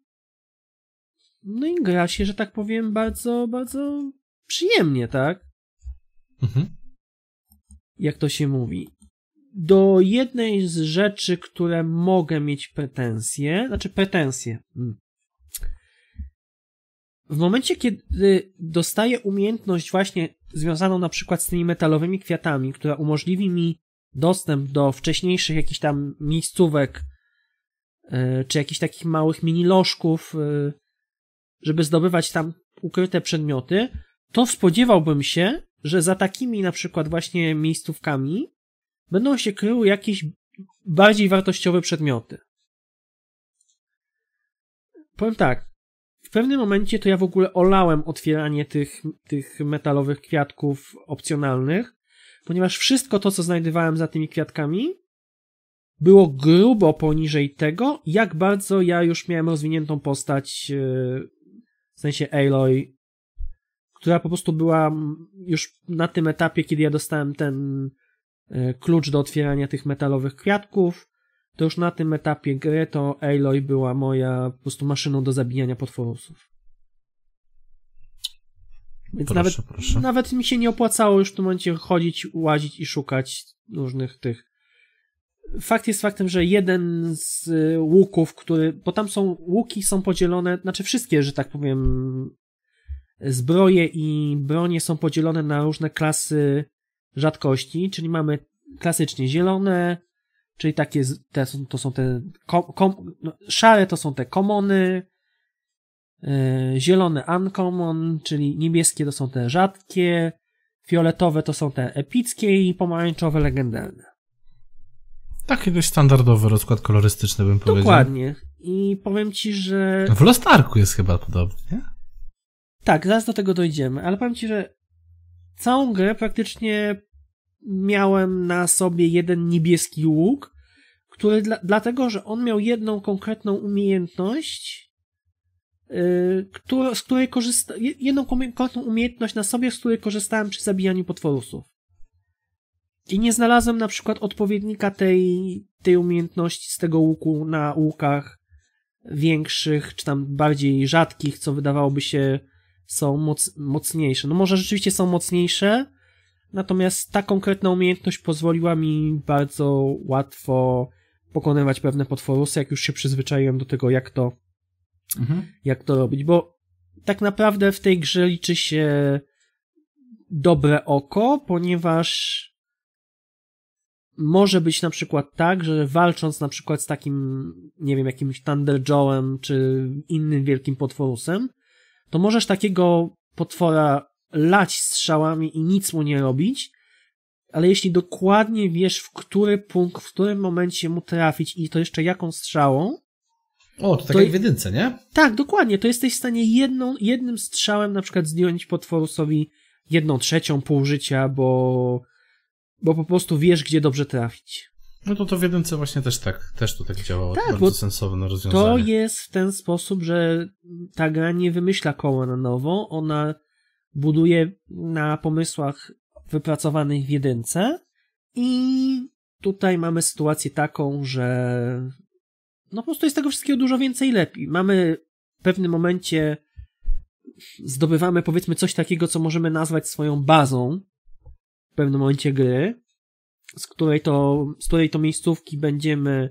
no i gra się, że tak powiem, bardzo, bardzo przyjemnie, tak? Mhm. Jak to się mówi? Do jednej z rzeczy, które mogę mieć pretensje, znaczy pretensje. Hmm. W momencie, kiedy dostaję umiejętność właśnie związaną na przykład z tymi metalowymi kwiatami, która umożliwi mi dostęp do wcześniejszych jakichś tam miejscówek, e, czy jakichś takich małych mini lożków, e, żeby zdobywać tam ukryte przedmioty, to spodziewałbym się, że za takimi na przykład właśnie miejscówkami będą się kryły jakieś bardziej wartościowe przedmioty. Powiem tak, w pewnym momencie to ja w ogóle olałem otwieranie tych, tych metalowych kwiatków opcjonalnych, ponieważ wszystko to, co znajdowałem za tymi kwiatkami, było grubo poniżej tego, jak bardzo ja już miałem rozwiniętą postać, e, w sensie Aloy która po prostu była już na tym etapie, kiedy ja dostałem ten e, klucz do otwierania tych metalowych kwiatków, to już na tym etapie gry to Aloy była moja po prostu maszyną do zabijania potworów. Więc proszę, nawet, proszę. nawet mi się nie opłacało już w tym momencie chodzić, łazić i szukać różnych tych. Fakt jest faktem, że jeden z e, łuków, który. Bo tam są łuki, są podzielone, znaczy wszystkie, że tak powiem, Zbroje i bronie są podzielone na różne klasy rzadkości, czyli mamy klasycznie zielone, czyli takie, te, to są te kom, kom, no, szare to są te komony, yy, zielone uncommon, czyli niebieskie to są te rzadkie, fioletowe to są te epickie i pomarańczowe legendarne. Taki dość standardowy rozkład kolorystyczny bym powiedział. Dokładnie. I powiem ci, że... W Lostarku jest chyba podobnie, nie? Tak, zaraz do tego dojdziemy, ale powiem ci, że całą grę praktycznie miałem na sobie jeden niebieski łuk, który dla, dlatego, że on miał jedną konkretną umiejętność, yy, z której korzysta, jedną konkretną umiejętność na sobie, z której korzystałem przy zabijaniu potworusów. I nie znalazłem na przykład odpowiednika tej, tej umiejętności z tego łuku na łukach większych, czy tam bardziej rzadkich, co wydawałoby się są moc, mocniejsze. No może rzeczywiście są mocniejsze, natomiast ta konkretna umiejętność pozwoliła mi bardzo łatwo pokonywać pewne potworusy, jak już się przyzwyczaiłem do tego, jak to, mhm. jak to robić, bo tak naprawdę w tej grze liczy się dobre oko, ponieważ może być na przykład tak, że walcząc na przykład z takim, nie wiem, jakimś Thunder Joe'em czy innym wielkim potworusem, to możesz takiego potwora lać strzałami i nic mu nie robić, ale jeśli dokładnie wiesz, w który punkt, w którym momencie mu trafić i to jeszcze jaką strzałą. O, to tak to, jak w jedynce, nie? Tak, dokładnie. To jesteś w stanie jedną, jednym strzałem na przykład zdjąć potworusowi jedną trzecią pół życia, bo, bo po prostu wiesz, gdzie dobrze trafić. No to, to w jedynce właśnie też tak, też to tak działało. Tak, bardzo sensowne rozwiązanie. To jest w ten sposób, że ta gra nie wymyśla koła na nowo, ona buduje na pomysłach wypracowanych w jedynce i tutaj mamy sytuację taką, że no po prostu jest tego wszystkiego dużo więcej lepiej. Mamy w pewnym momencie zdobywamy powiedzmy coś takiego, co możemy nazwać swoją bazą w pewnym momencie gry, z której to, z której to miejscówki będziemy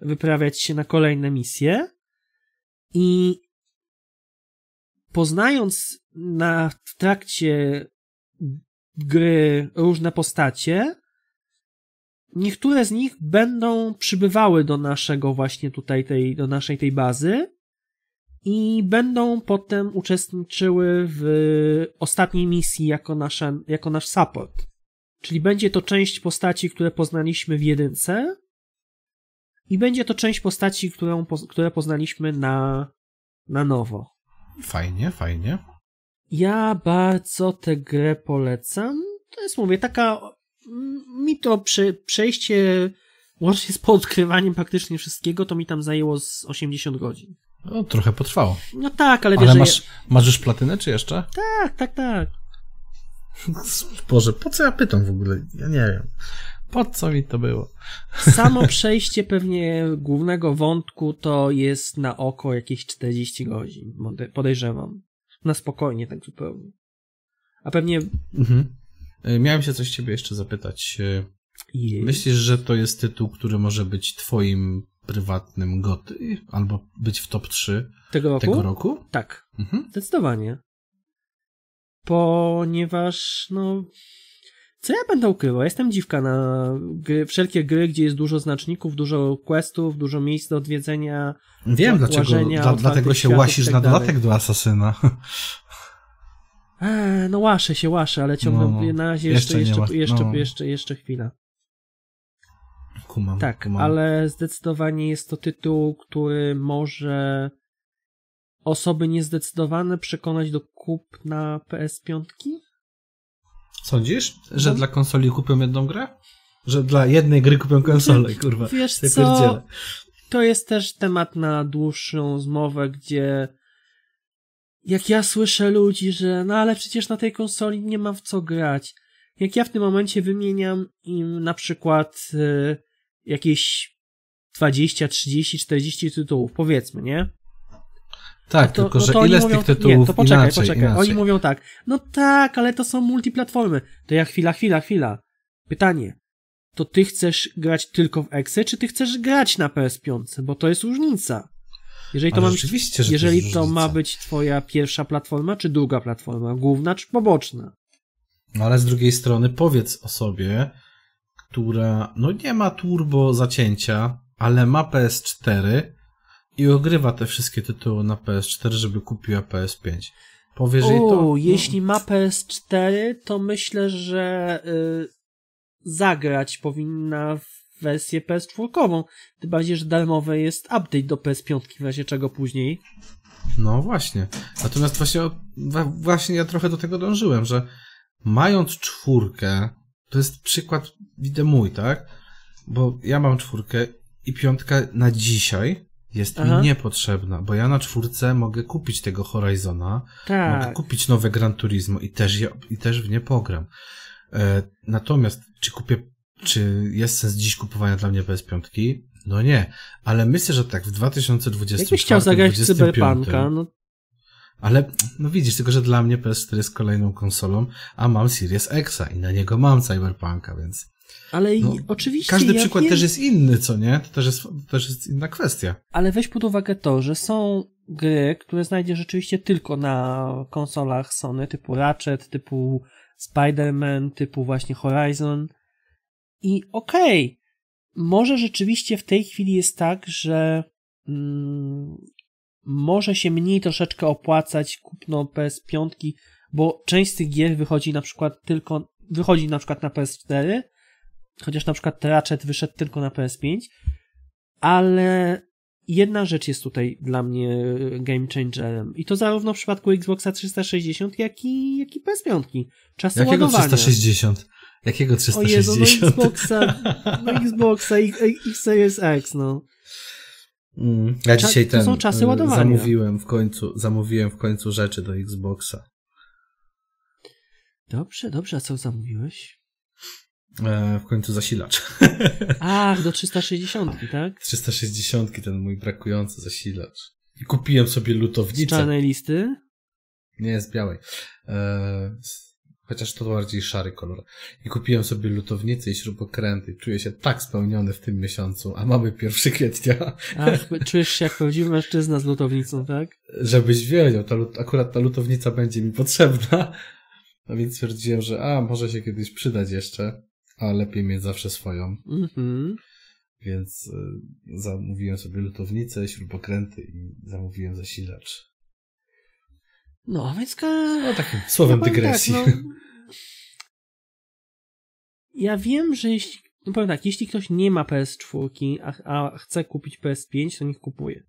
wyprawiać się na kolejne misje. I poznając na, w trakcie gry różne postacie, niektóre z nich będą przybywały do naszego właśnie tutaj, tej, do naszej tej bazy i będą potem uczestniczyły w ostatniej misji jako, nasza, jako nasz support. Czyli będzie to część postaci, które poznaliśmy w jedynce i będzie to część postaci, którą, które poznaliśmy na, na nowo. Fajnie, fajnie. Ja bardzo tę grę polecam. To jest, mówię, taka mm, mi to prze, przejście łącznie z podkrywaniem praktycznie wszystkiego, to mi tam zajęło z 80 godzin. No, trochę potrwało. No tak, ale, ale masz, ja... masz już platynę, czy jeszcze? Tak, tak, tak. Boże, po co ja pytam w ogóle? Ja nie wiem. Po co mi to było? Samo przejście pewnie głównego wątku to jest na oko jakieś 40 godzin, podejrzewam. Na spokojnie, tak zupełnie. A pewnie. Mhm. E, miałem się coś ciebie jeszcze zapytać. E, Jej. Myślisz, że to jest tytuł, który może być twoim prywatnym goty albo być w top 3 tego roku? Tego roku? Tak. Mhm. Zdecydowanie ponieważ no co ja będę ukrywał? Jestem dziwka na gry, wszelkie gry, gdzie jest dużo znaczników, dużo questów, dużo miejsc do odwiedzenia. Wiem dlaczego, łażenia, dla, dlatego się łasisz tak na dodatek do Asasyna. Eee, no łaszę się, łaszę, ale ciągle no, no. na razie jeszcze, jeszcze, jeszcze, jeszcze, no. jeszcze, jeszcze chwila. Kumam, tak, kumam. ale zdecydowanie jest to tytuł, który może osoby niezdecydowane przekonać do kupna PS5? Sądzisz, że no. dla konsoli kupią jedną grę? Że dla jednej gry kupią konsolę, [laughs] kurwa. Wiesz ja co, to jest też temat na dłuższą zmowę, gdzie jak ja słyszę ludzi, że no ale przecież na tej konsoli nie mam w co grać. Jak ja w tym momencie wymieniam im na przykład y, jakieś 20, 30, 40 tytułów, powiedzmy, nie? Tak, to, tylko no że ile z mówią, tych tytułów nie, to poczekaj, inaczej, poczekaj. Inaczej. Oni mówią tak, no tak, ale to są multiplatformy. To ja chwila, chwila, chwila. Pytanie, to ty chcesz grać tylko w Exe, czy ty chcesz grać na PS5? Bo to jest różnica. Jeżeli to, ma być, jeżeli to, to ma być twoja pierwsza platforma, czy druga platforma, główna czy poboczna. No ale z drugiej strony powiedz o sobie, która no nie ma turbo zacięcia, ale ma PS4, i ogrywa te wszystkie tytuły na PS4, żeby kupiła PS5. Powyżej o, to... No. jeśli ma PS4, to myślę, że yy, zagrać powinna w wersję PS4. Tym bardziej, że darmowe jest update do PS5, w razie czego później. No właśnie. Natomiast właśnie, właśnie ja trochę do tego dążyłem, że mając czwórkę, to jest przykład, widzę mój, tak? Bo ja mam czwórkę i piątka na dzisiaj jest Aha. mi niepotrzebna, bo ja na czwórce mogę kupić tego Horizona, tak. mogę kupić nowe Gran Turismo i też, je, i też w nie pogram. E, natomiast, czy kupię, czy jest sens dziś kupowania dla mnie PS5? No nie, ale myślę, że tak w 2024 Jakbyś chciał zagrać 25, Cyberpunka, no... Ale, no widzisz, tylko że dla mnie PS4 jest kolejną konsolą, a mam Series Exa i na niego mam Cyberpunka, więc... Ale no, oczywiście. Każdy przykład wiem... też jest inny, co nie? To też jest, to też jest inna kwestia. Ale weź pod uwagę to, że są gry, które znajdziesz rzeczywiście tylko na konsolach Sony, typu Ratchet, typu Spider-Man, typu właśnie Horizon. I okej, okay, może rzeczywiście w tej chwili jest tak, że mm, może się mniej troszeczkę opłacać kupno PS5, bo część z tych gier wychodzi na przykład tylko wychodzi na przykład na PS4, Chociaż na przykład Ratchet wyszedł tylko na PS5, ale jedna rzecz jest tutaj dla mnie e, game changerem i to zarówno w przypadku Xboxa 360, jak i, jak i PS5. Czasy Jakiego ładowania. 360? Jakiego 360? O Jezu, no Xboxa, no [laughs] Xboxa i, i Series X, no. Mm, ja dzisiaj ten, to są czasy e, ładowania. Zamówiłem w końcu, zamówiłem w końcu rzeczy do Xboxa. Dobrze, dobrze, a co zamówiłeś? E, w końcu zasilacz. [laughs] Ach, do 360, tak? 360, ten mój brakujący zasilacz. I kupiłem sobie lutownicę. Z czarnej listy? Nie, z białej. E, chociaż to bardziej szary kolor. I kupiłem sobie lutownicę i śrubokręty. Czuję się tak spełniony w tym miesiącu, a mamy 1 kwietnia. Ach, [laughs] czujesz się jak prawdziwy mężczyzna z lutownicą, tak? Żebyś wiedział, ta, akurat ta lutownica będzie mi potrzebna. No więc stwierdziłem, że a, może się kiedyś przydać jeszcze a lepiej mieć zawsze swoją. Mhm. Więc y, zamówiłem sobie lutownicę, śrubokręty i zamówiłem zasilacz. No, a więc... No, takim słowem ja no tak, dygresji. Tak, no... Ja wiem, że jeśli... No powiem tak, jeśli ktoś nie ma PS4, a, a chce kupić PS5, to niech kupuje.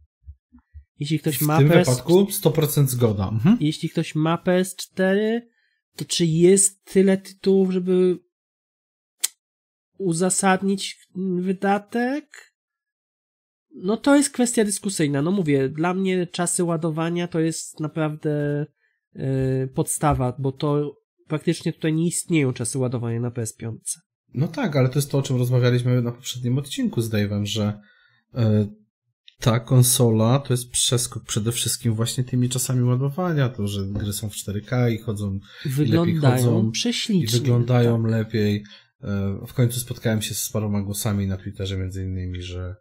Jeśli ktoś w ma tym PS... wypadku 100% zgoda. Mhm. Jeśli ktoś ma PS4, to czy jest tyle tytułów, żeby uzasadnić wydatek? No to jest kwestia dyskusyjna. No mówię, dla mnie czasy ładowania to jest naprawdę yy, podstawa, bo to praktycznie tutaj nie istnieją czasy ładowania na PS5. No tak, ale to jest to, o czym rozmawialiśmy na poprzednim odcinku z Dave'em, że yy, ta konsola to jest przeskok przede wszystkim właśnie tymi czasami ładowania, to, że gry są w 4K i chodzą wyglądają i lepiej chodzą prześlicznie, i wyglądają tak. lepiej. E, w końcu spotkałem się z paroma głosami na Twitterze, między innymi, że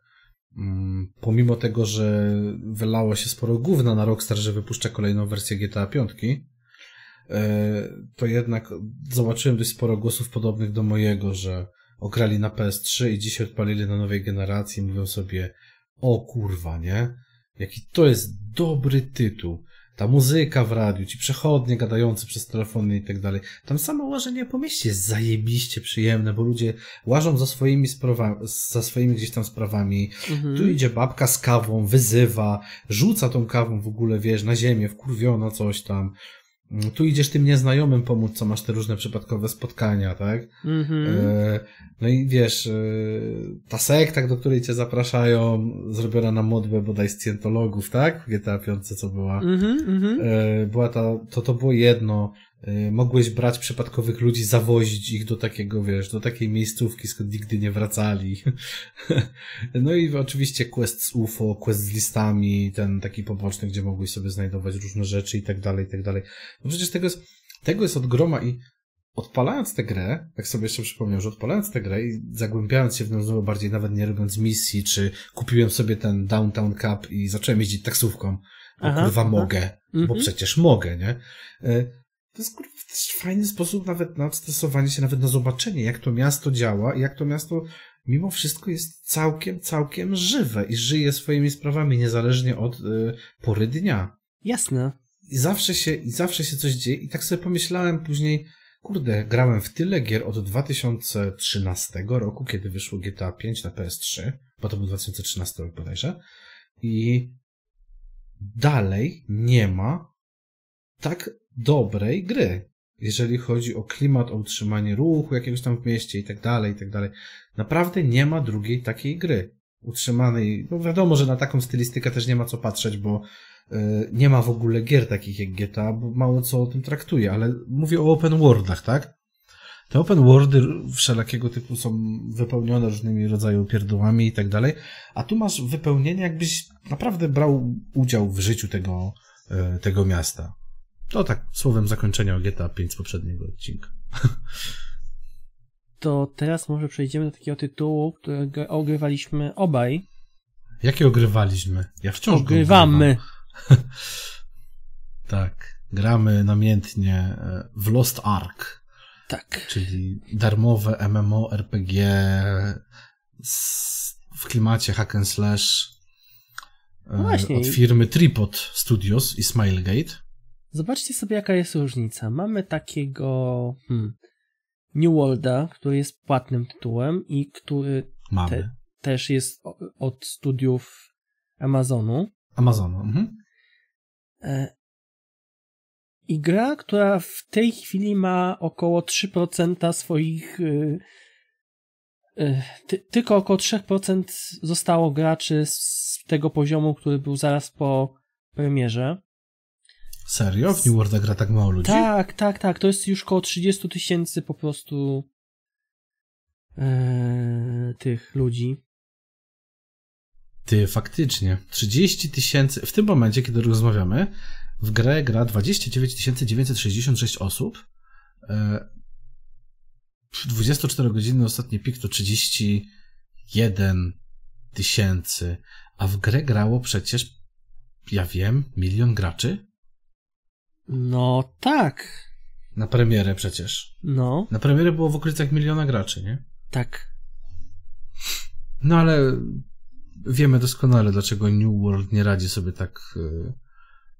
mm, pomimo tego, że wylało się sporo gówna na Rockstar, że wypuszcza kolejną wersję GTA V, e, to jednak zobaczyłem dość sporo głosów podobnych do mojego, że ograli na PS3 i dzisiaj odpalili na nowej generacji i mówią sobie o kurwa, nie? Jaki to jest dobry tytuł ta muzyka w radiu, ci przechodnie gadający przez telefony i tak dalej. Tam samo łażenie po mieście jest zajebiście przyjemne, bo ludzie łażą za swoimi, sprawami, za swoimi gdzieś tam sprawami. Mhm. Tu idzie babka z kawą, wyzywa, rzuca tą kawą w ogóle, wiesz, na ziemię, wkurwiona coś tam. No tu idziesz tym nieznajomym pomóc, co masz te różne przypadkowe spotkania, tak? Mm -hmm. no i wiesz, e, ta sekta, do której cię zapraszają, zrobiona na modłę bodaj cjentologów, tak? W GTA 5, co była. Mm -hmm. była ta, to, to było jedno. Y, mogłeś brać przypadkowych ludzi, zawozić ich do takiego, wiesz, do takiej miejscówki, skąd nigdy nie wracali. [laughs] no i oczywiście quest z UFO, quest z listami, ten taki poboczny, gdzie mogłeś sobie znajdować różne rzeczy i tak dalej, i tak dalej. No przecież tego jest, tego jest od groma i odpalając tę grę, jak sobie jeszcze przypomniał, że odpalając tę grę i zagłębiając się w nią znowu bardziej, nawet nie robiąc misji, czy kupiłem sobie ten Downtown Cup i zacząłem jeździć taksówką, bo aha, kurwa aha. mogę, bo mhm. przecież mogę, nie? Y, to jest kurwa, fajny sposób nawet na odstresowanie się, nawet na zobaczenie, jak to miasto działa i jak to miasto mimo wszystko jest całkiem, całkiem żywe i żyje swoimi sprawami, niezależnie od y, pory dnia. Jasne. I zawsze się, i zawsze się coś dzieje i tak sobie pomyślałem później, kurde, grałem w tyle gier od 2013 roku, kiedy wyszło GTA 5 na PS3, bo to był 2013 rok bodajże, i dalej nie ma tak dobrej gry. Jeżeli chodzi o klimat, o utrzymanie ruchu jakiegoś tam w mieście i tak dalej, i tak dalej. Naprawdę nie ma drugiej takiej gry utrzymanej. No wiadomo, że na taką stylistykę też nie ma co patrzeć, bo yy, nie ma w ogóle gier takich jak GTA, bo mało co o tym traktuje, ale mówię o open worldach, tak? Te open worldy wszelakiego typu są wypełnione różnymi rodzajami pierdołami i tak dalej, a tu masz wypełnienie jakbyś naprawdę brał udział w życiu tego, e, tego miasta. To tak słowem zakończenia o GTA 5 z poprzedniego odcinka. To teraz może przejdziemy do takiego tytułu, którego ogrywaliśmy obaj. Jakie ogrywaliśmy? Ja wciąż Ogrywamy. [laughs] tak, gramy namiętnie e, w Lost Ark. Tak. Czyli darmowe MMORPG w klimacie hack and slash e, no Właśnie. od firmy Tripod Studios i Smilegate. Zobaczcie sobie, jaka jest różnica. Mamy takiego hmm, New Worlda, który jest płatnym tytułem i który te, też jest od studiów Amazonu. Amazonu, mhm. E, I gra, która w tej chwili ma około 3% swoich. Y, y, ty, tylko około 3% zostało graczy z tego poziomu, który był zaraz po premierze. Serio? W New World gra tak mało ludzi? Tak, tak, tak. To jest już około 30 tysięcy po prostu e, tych ludzi. Ty, faktycznie. 30 tysięcy. W tym momencie, kiedy rozmawiamy, w grę gra 29 966 osób. E, 24 godziny ostatni pik to 31 tysięcy. A w grę grało przecież, ja wiem, milion graczy? No tak. Na premierę przecież. No. Na premierę było w okolicach miliona graczy, nie? Tak. No ale wiemy doskonale, dlaczego New World nie radzi sobie tak, e,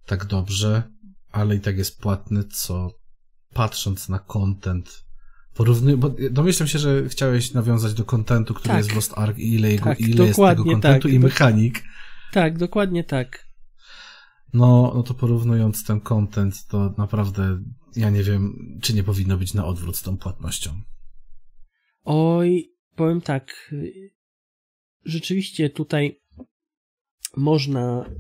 tak dobrze, ale i tak jest płatny, co patrząc na content, porówny, bo domyślam się, że chciałeś nawiązać do kontentu, który tak. jest w Lost Ark i ile, jego, tak, ile jest tego kontentu tak, i mechanik. Tak, dokładnie tak. No, no to porównując ten content, to naprawdę ja nie wiem, czy nie powinno być na odwrót z tą płatnością. Oj, powiem tak. Rzeczywiście tutaj można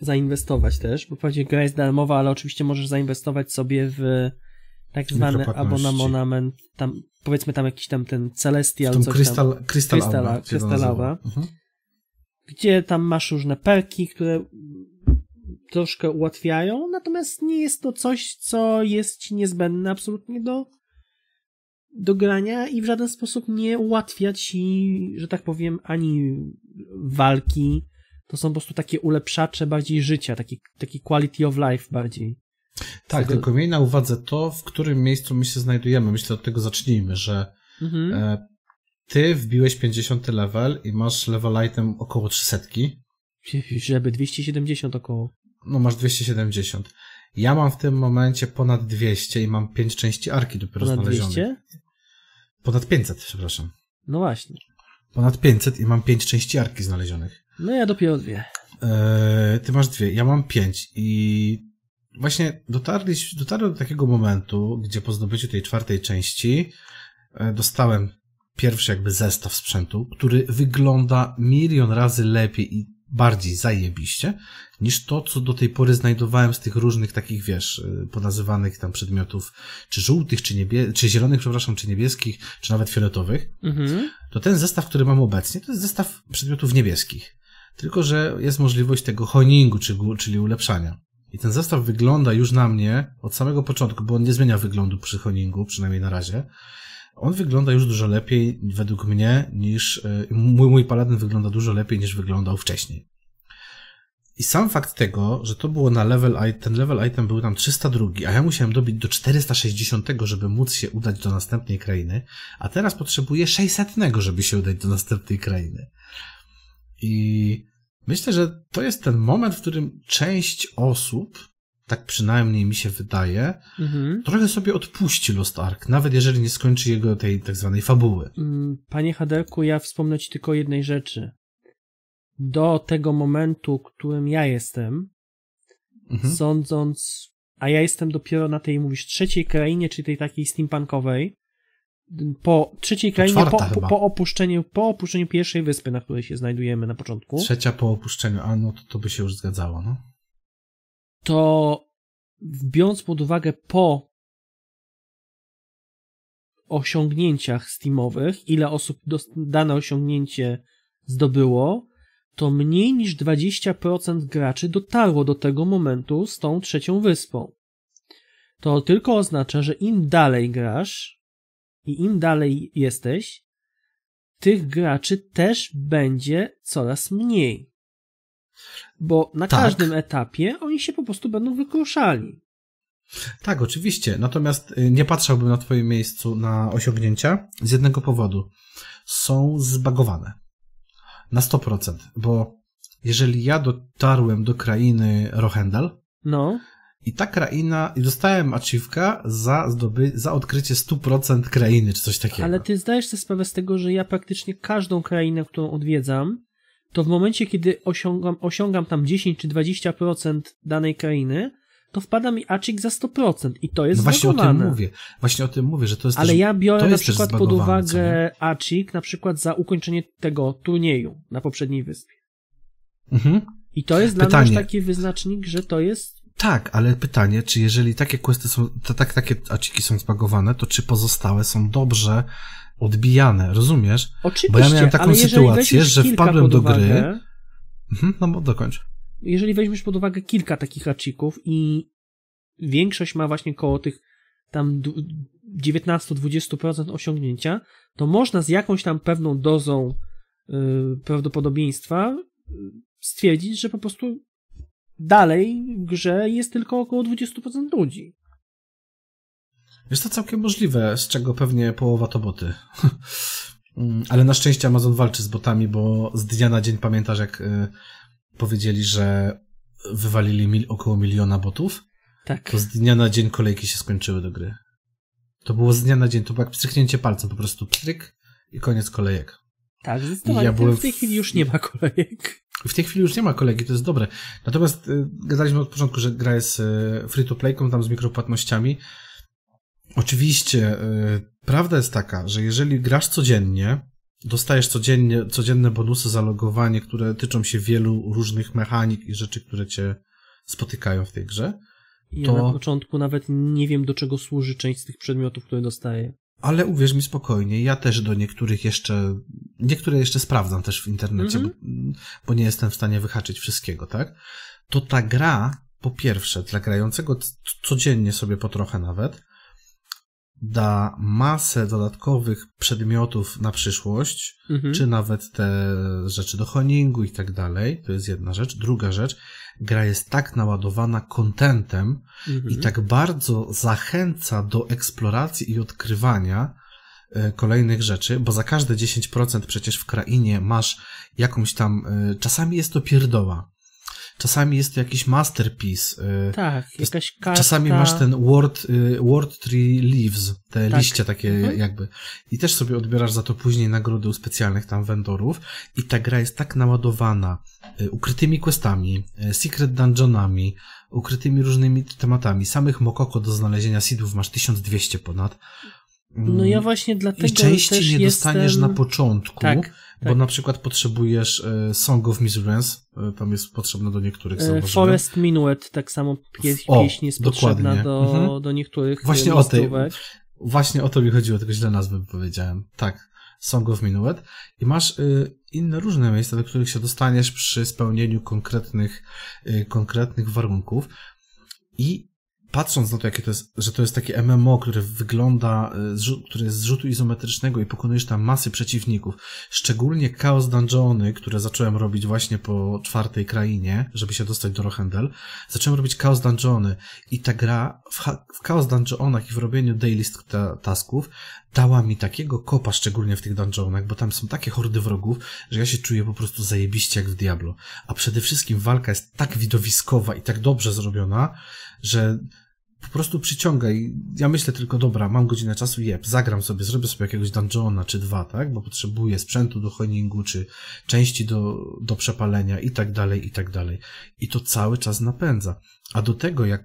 zainwestować też, bo powiedzieć, gra jest darmowa, ale oczywiście możesz zainwestować sobie w tak zwany abonament, tam, powiedzmy tam jakiś tam ten Celestial, w coś Crystal, tam. Crystal, Crystal, Crystal mhm. gdzie tam masz różne perki, które troszkę ułatwiają, natomiast nie jest to coś, co jest ci niezbędne absolutnie do, do grania i w żaden sposób nie ułatwia ci, że tak powiem, ani walki. To są po prostu takie ulepszacze bardziej życia, taki, taki quality of life bardziej. Tak, tylko miej na uwadze to, w którym miejscu my się znajdujemy. Myślę, od tego zacznijmy, że mhm. e, ty wbiłeś 50 level i masz level item około 300. Żeby 270 około no masz 270. Ja mam w tym momencie ponad 200 i mam 5 części arki dopiero ponad znalezionych. 200? Ponad 500, przepraszam. No właśnie. Ponad 500 i mam 5 części arki znalezionych. No ja dopiero dwie. Eee, ty masz dwie, ja mam 5 i właśnie dotarli, dotarłem do takiego momentu, gdzie po zdobyciu tej czwartej części e, dostałem pierwszy jakby zestaw sprzętu, który wygląda milion razy lepiej i bardziej zajebiście niż to, co do tej pory znajdowałem z tych różnych takich, wiesz, y, ponazywanych tam przedmiotów, czy żółtych, czy, niebie czy zielonych, przepraszam, czy niebieskich, czy nawet fioletowych, mhm. to ten zestaw, który mam obecnie, to jest zestaw przedmiotów niebieskich. Tylko, że jest możliwość tego honingu, czyli ulepszania. I ten zestaw wygląda już na mnie od samego początku, bo on nie zmienia wyglądu przy honingu, przynajmniej na razie. On wygląda już dużo lepiej według mnie niż y, mój, mój paladyn wygląda dużo lepiej niż wyglądał wcześniej. I sam fakt tego, że to było na level, item ten level item był tam 302, a ja musiałem dobić do 460, żeby móc się udać do następnej krainy, a teraz potrzebuję 600, żeby się udać do następnej krainy. I myślę, że to jest ten moment, w którym część osób, tak przynajmniej mi się wydaje, mhm. trochę sobie odpuści Lost Ark, nawet jeżeli nie skończy jego tej tak zwanej fabuły. Mm, panie Hadelku, ja wspomnę ci tylko jednej rzeczy do tego momentu, którym ja jestem, mhm. sądząc, a ja jestem dopiero na tej, mówisz, trzeciej krainie, czyli tej takiej steampunkowej, po trzeciej krainie, po, po, po, opuszczeniu, po opuszczeniu pierwszej wyspy, na której się znajdujemy na początku. Trzecia po opuszczeniu, a no to, to by się już zgadzało, no. To biorąc pod uwagę po osiągnięciach steamowych, ile osób dane osiągnięcie zdobyło, to mniej niż 20% graczy dotarło do tego momentu z tą trzecią wyspą. To tylko oznacza, że im dalej grasz i im dalej jesteś, tych graczy też będzie coraz mniej. Bo na tak. każdym etapie oni się po prostu będą wykruszali. Tak, oczywiście. Natomiast y, nie patrzyłbym na Twoim miejscu na osiągnięcia z jednego powodu. Są zbagowane na 100%, bo jeżeli ja dotarłem do krainy Rohendal, no. I ta kraina, i dostałem aciwka za, zdoby, za odkrycie 100% krainy, czy coś takiego. Ale ty zdajesz sobie sprawę z tego, że ja praktycznie każdą krainę, którą odwiedzam, to w momencie, kiedy osiągam, osiągam tam 10 czy 20% danej krainy, to wpada mi Acik za 100% i to jest no właśnie zbagowane. o tym mówię. Właśnie o tym mówię, że to jest Ale też, ja biorę na przykład pod uwagę Acik na przykład za ukończenie tego turnieju na poprzedniej wyspie. Mhm. I to jest Pytanie. dla mnie taki wyznacznik, że to jest tak, ale pytanie, czy jeżeli takie questy są, tak, takie aciki są zbagowane, to czy pozostałe są dobrze odbijane, rozumiesz? Oczywiście, Bo ja miałem taką sytuację, że wpadłem do gry. Mhm, no bo dokończ jeżeli weźmiesz pod uwagę kilka takich haczyków i większość ma właśnie koło tych tam 19-20% osiągnięcia, to można z jakąś tam pewną dozą y, prawdopodobieństwa y, stwierdzić, że po prostu dalej w grze jest tylko około 20% ludzi. Jest to całkiem możliwe, z czego pewnie połowa to boty. [laughs] Mm, ale na szczęście Amazon walczy z botami, bo z dnia na dzień pamiętasz, jak y, powiedzieli, że wywalili mil, około miliona botów, tak. to z dnia na dzień kolejki się skończyły do gry. To było z dnia na dzień, to było jak pstryknięcie palcem, po prostu pstryk i koniec kolejek. Tak, zdecydowanie. Ja byłem... W tej chwili już nie ma kolejek. W tej chwili już nie ma kolegi, to jest dobre. Natomiast y, gadaliśmy od początku, że gra jest y, free-to-playką, tam z mikropłatnościami. Oczywiście y, prawda jest taka, że jeżeli grasz codziennie, dostajesz codziennie, codzienne bonusy za logowanie, które tyczą się wielu różnych mechanik i rzeczy, które cię spotykają w tej grze. Ja na początku nawet nie wiem, do czego służy część z tych przedmiotów, które dostaję. Ale uwierz mi spokojnie, ja też do niektórych jeszcze, niektóre jeszcze sprawdzam też w internecie, mm -hmm. bo, bo nie jestem w stanie wyhaczyć wszystkiego, tak? To ta gra, po pierwsze, dla grającego codziennie sobie po trochę nawet, da masę dodatkowych przedmiotów na przyszłość, mhm. czy nawet te rzeczy do honingu i tak dalej. To jest jedna rzecz. Druga rzecz, gra jest tak naładowana kontentem mhm. i tak bardzo zachęca do eksploracji i odkrywania e, kolejnych rzeczy, bo za każde 10% przecież w krainie masz jakąś tam, e, czasami jest to pierdoła, Czasami jest to jakiś masterpiece. Y, tak, jakaś karta. Czasami masz ten word, y, word Tree Leaves, te tak. liście takie mhm. jakby. I też sobie odbierasz za to później nagrody u specjalnych tam vendorów. I ta gra jest tak naładowana y, ukrytymi questami, secret dungeonami, ukrytymi różnymi tematami. Samych Mokoko do znalezienia seedów masz 1200 ponad. No ja mm. właśnie dlatego I części nie dostaniesz na początku. Tak bo tak. na przykład potrzebujesz e, Song of Misurance, tam jest potrzebna do niektórych e, zauważyłem. Forest Minuet, tak samo pieś, o, pieśń jest dokładnie. potrzebna do, mhm. do niektórych e, Właśnie o tej, właśnie o to mi chodziło, tylko źle nazwę powiedziałem. Tak, Song of Minuet. I masz inne różne miejsca, do których się dostaniesz przy spełnieniu konkretnych, konkretnych warunków. I patrząc na to, jakie to jest, że to jest takie MMO, które wygląda, y, które jest z rzutu izometrycznego i pokonujesz tam masy przeciwników, szczególnie Chaos Dungeony, które zacząłem robić właśnie po czwartej krainie, żeby się dostać do Rohendel, zacząłem robić Chaos Dungeony i ta gra w, w Chaos Dungeonach i w robieniu daily tasków dała mi takiego kopa, szczególnie w tych dungeonach, bo tam są takie hordy wrogów, że ja się czuję po prostu zajebiście jak w Diablo. A przede wszystkim walka jest tak widowiskowa i tak dobrze zrobiona, że po prostu przyciąga i ja myślę tylko, dobra, mam godzinę czasu, jeb, zagram sobie, zrobię sobie jakiegoś dungeona czy dwa, tak, bo potrzebuję sprzętu do honingu, czy części do, do przepalenia i tak dalej, i tak dalej. I to cały czas napędza. A do tego, jak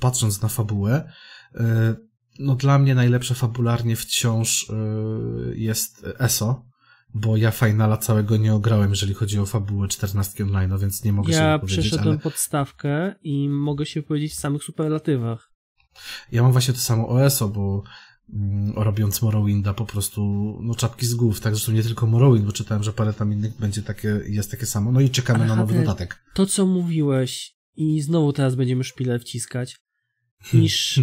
patrząc na fabułę, e, no dla mnie najlepsze fabularnie wciąż e, jest ESO, bo ja finala całego nie ograłem, jeżeli chodzi o fabułę 14 online, no więc nie mogę ja sobie powiedzieć. Ja przeszedłem ale... podstawkę i mogę się powiedzieć w samych superlatywach. Ja mam właśnie to samo OSO, bo mm, robiąc Morrowinda po prostu no czapki z głów, tak? Zresztą nie tylko Morrowind, bo czytałem, że parę tam innych będzie takie, jest takie samo. No i czekamy na nowy dodatek. To, co mówiłeś i znowu teraz będziemy szpilę wciskać, niż...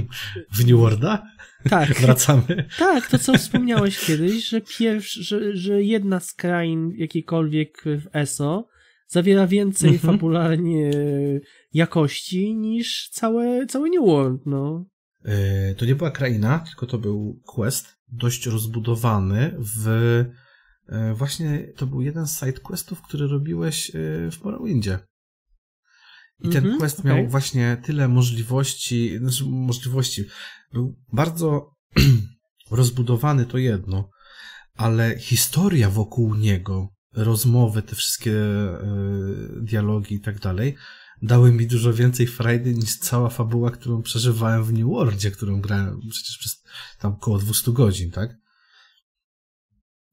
W New Worlda? Tak. [laughs] Wracamy. Tak, to co wspomniałeś kiedyś, że, pierwszy, że, że jedna z krain jakiejkolwiek w ESO zawiera więcej mm -hmm. fabularnie jakości niż całe, całe New World, no. E, to nie była kraina, tylko to był quest, dość rozbudowany w e, właśnie, to był jeden z sidequestów, który robiłeś e, w Morrowindzie. I ten mm -hmm, quest okay. miał właśnie tyle możliwości, znaczy możliwości. Był bardzo [clears throat] rozbudowany to jedno, ale historia wokół niego rozmowy, te wszystkie e, dialogi i tak dalej, dały mi dużo więcej frajdy niż cała fabuła, którą przeżywałem w New Worldzie, którą grałem przecież przez tam około 200 godzin, tak?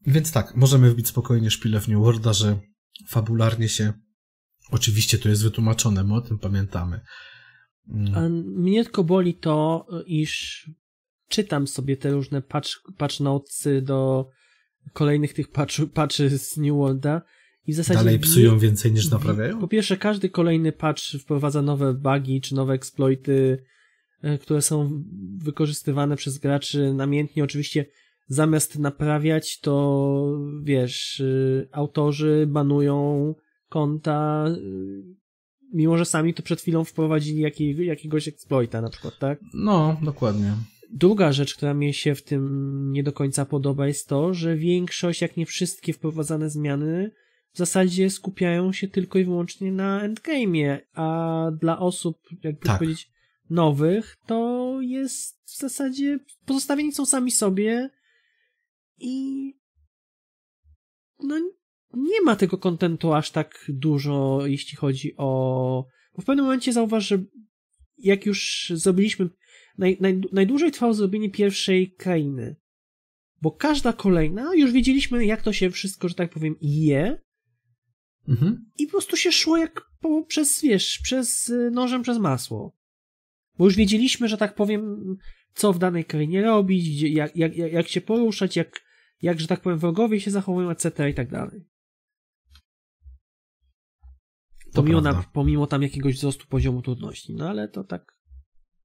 Więc tak, możemy wbić spokojnie szpilę w New Worlda, że fabularnie się oczywiście to jest wytłumaczone, my o tym pamiętamy. Mm. Mnie tylko boli to, iż czytam sobie te różne patch, patch do kolejnych tych patchy, patchy z New Worlda i w zasadzie... Dalej psują więcej niż naprawiają? Po pierwsze, każdy kolejny patch wprowadza nowe bugi czy nowe exploity, e, które są wykorzystywane przez graczy namiętnie. Oczywiście zamiast naprawiać, to wiesz, e, autorzy banują konta, e, mimo że sami to przed chwilą wprowadzili jakiego, jakiegoś exploita na przykład, tak? No, dokładnie. Druga rzecz, która mi się w tym nie do końca podoba, jest to, że większość, jak nie wszystkie wprowadzane zmiany w zasadzie skupiają się tylko i wyłącznie na endgame'ie, a dla osób, jakby tak. powiedzieć, nowych, to jest w zasadzie pozostawieni są sami sobie i no nie ma tego kontentu aż tak dużo, jeśli chodzi o... Bo w pewnym momencie zauważ, że jak już zrobiliśmy naj, naj, najdłużej trwało zrobienie pierwszej krainy. Bo każda kolejna, już wiedzieliśmy, jak to się wszystko, że tak powiem, je. Mhm. I po prostu się szło jak po, przez, wiesz, przez y, nożem, przez masło. Bo już wiedzieliśmy, że tak powiem, co w danej krainie robić, gdzie, jak, jak, jak się poruszać, jak, jak, że tak powiem, wrogowie się zachowują, etc. i tak dalej. pomimo, na, pomimo tam jakiegoś wzrostu poziomu trudności. No ale to tak.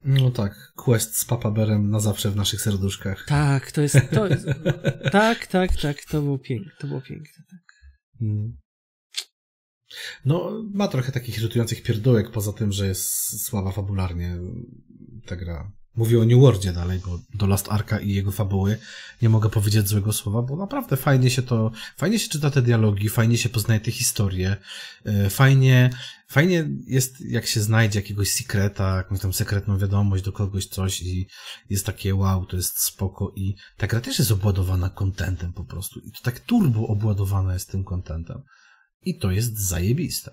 No tak, quest z Papaberem na zawsze w naszych serduszkach. Tak, to jest. To [laughs] tak, tak, tak, to było piękne. To było piękne tak. Mm. No, ma trochę takich irytujących pierdółek, poza tym, że jest słaba fabularnie ta gra mówię o New Worldzie dalej, bo do Last Arka i jego fabuły nie mogę powiedzieć złego słowa, bo naprawdę fajnie się to, fajnie się czyta te dialogi, fajnie się poznaje te historie, e, fajnie, fajnie jest jak się znajdzie jakiegoś sekreta, jakąś tam sekretną wiadomość do kogoś, coś i jest takie wow, to jest spoko i ta gra też jest obładowana kontentem po prostu i to tak turbo obładowana jest tym kontentem i to jest zajebiste.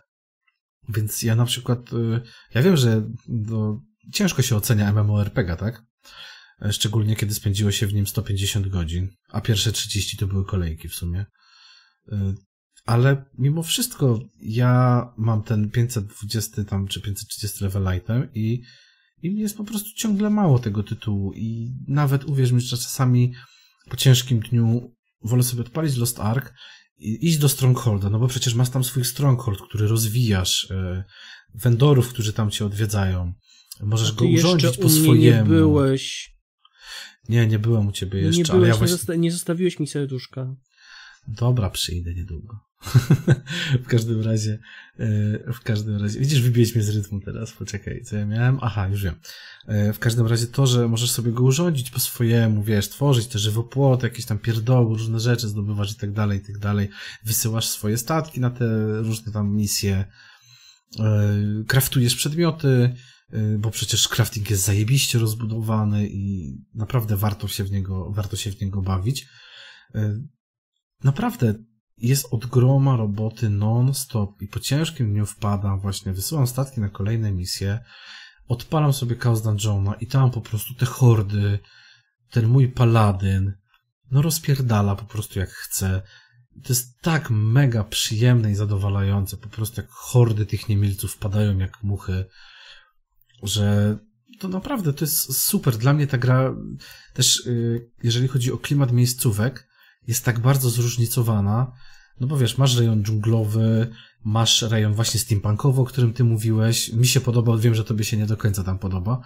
Więc ja na przykład, e, ja wiem, że do ciężko się ocenia MMORPG, tak? Szczególnie kiedy spędziło się w nim 150 godzin, a pierwsze 30 to były kolejki w sumie. Y, ale mimo wszystko ja mam ten 520 tam czy 530 level item i, i jest po prostu ciągle mało tego tytułu i nawet uwierz mi, że czasami po ciężkim dniu wolę sobie odpalić Lost Ark i iść do Strongholda, no bo przecież masz tam swój Stronghold, który rozwijasz, yy, vendorów, którzy tam cię odwiedzają, Możesz go urządzić po swojemu. Nie byłeś. Nie, nie byłem u ciebie jeszcze. Nie, byłeś, ale ja właśnie... nie, zosta nie zostawiłeś mi serduszka. Dobra, przyjdę niedługo. [laughs] w każdym razie, e, w każdym razie, widzisz, wybiłeś mnie z rytmu teraz, poczekaj, co ja miałem? Aha, już wiem. E, w każdym razie to, że możesz sobie go urządzić po swojemu, wiesz, tworzyć te żywopłoty, jakieś tam pierdoły, różne rzeczy zdobywasz i tak dalej, i tak dalej. Wysyłasz swoje statki na te różne tam misje, e, kraftujesz przedmioty, Y, bo przecież crafting jest zajebiście rozbudowany i naprawdę warto się w niego, warto się w niego bawić. Y, naprawdę jest od groma roboty non-stop i po ciężkim dniu wpadam właśnie, wysyłam statki na kolejne misje, odpalam sobie Chaos Dungeona i tam po prostu te hordy, ten mój paladyn, no rozpierdala po prostu jak chce. To jest tak mega przyjemne i zadowalające, po prostu jak hordy tych niemilców padają jak muchy że to naprawdę to jest super. Dla mnie ta gra też, y, jeżeli chodzi o klimat miejscówek, jest tak bardzo zróżnicowana. No bo wiesz, masz rejon dżunglowy, masz rejon właśnie steampunkowy, o którym ty mówiłeś. Mi się podoba, wiem, że tobie się nie do końca tam podoba,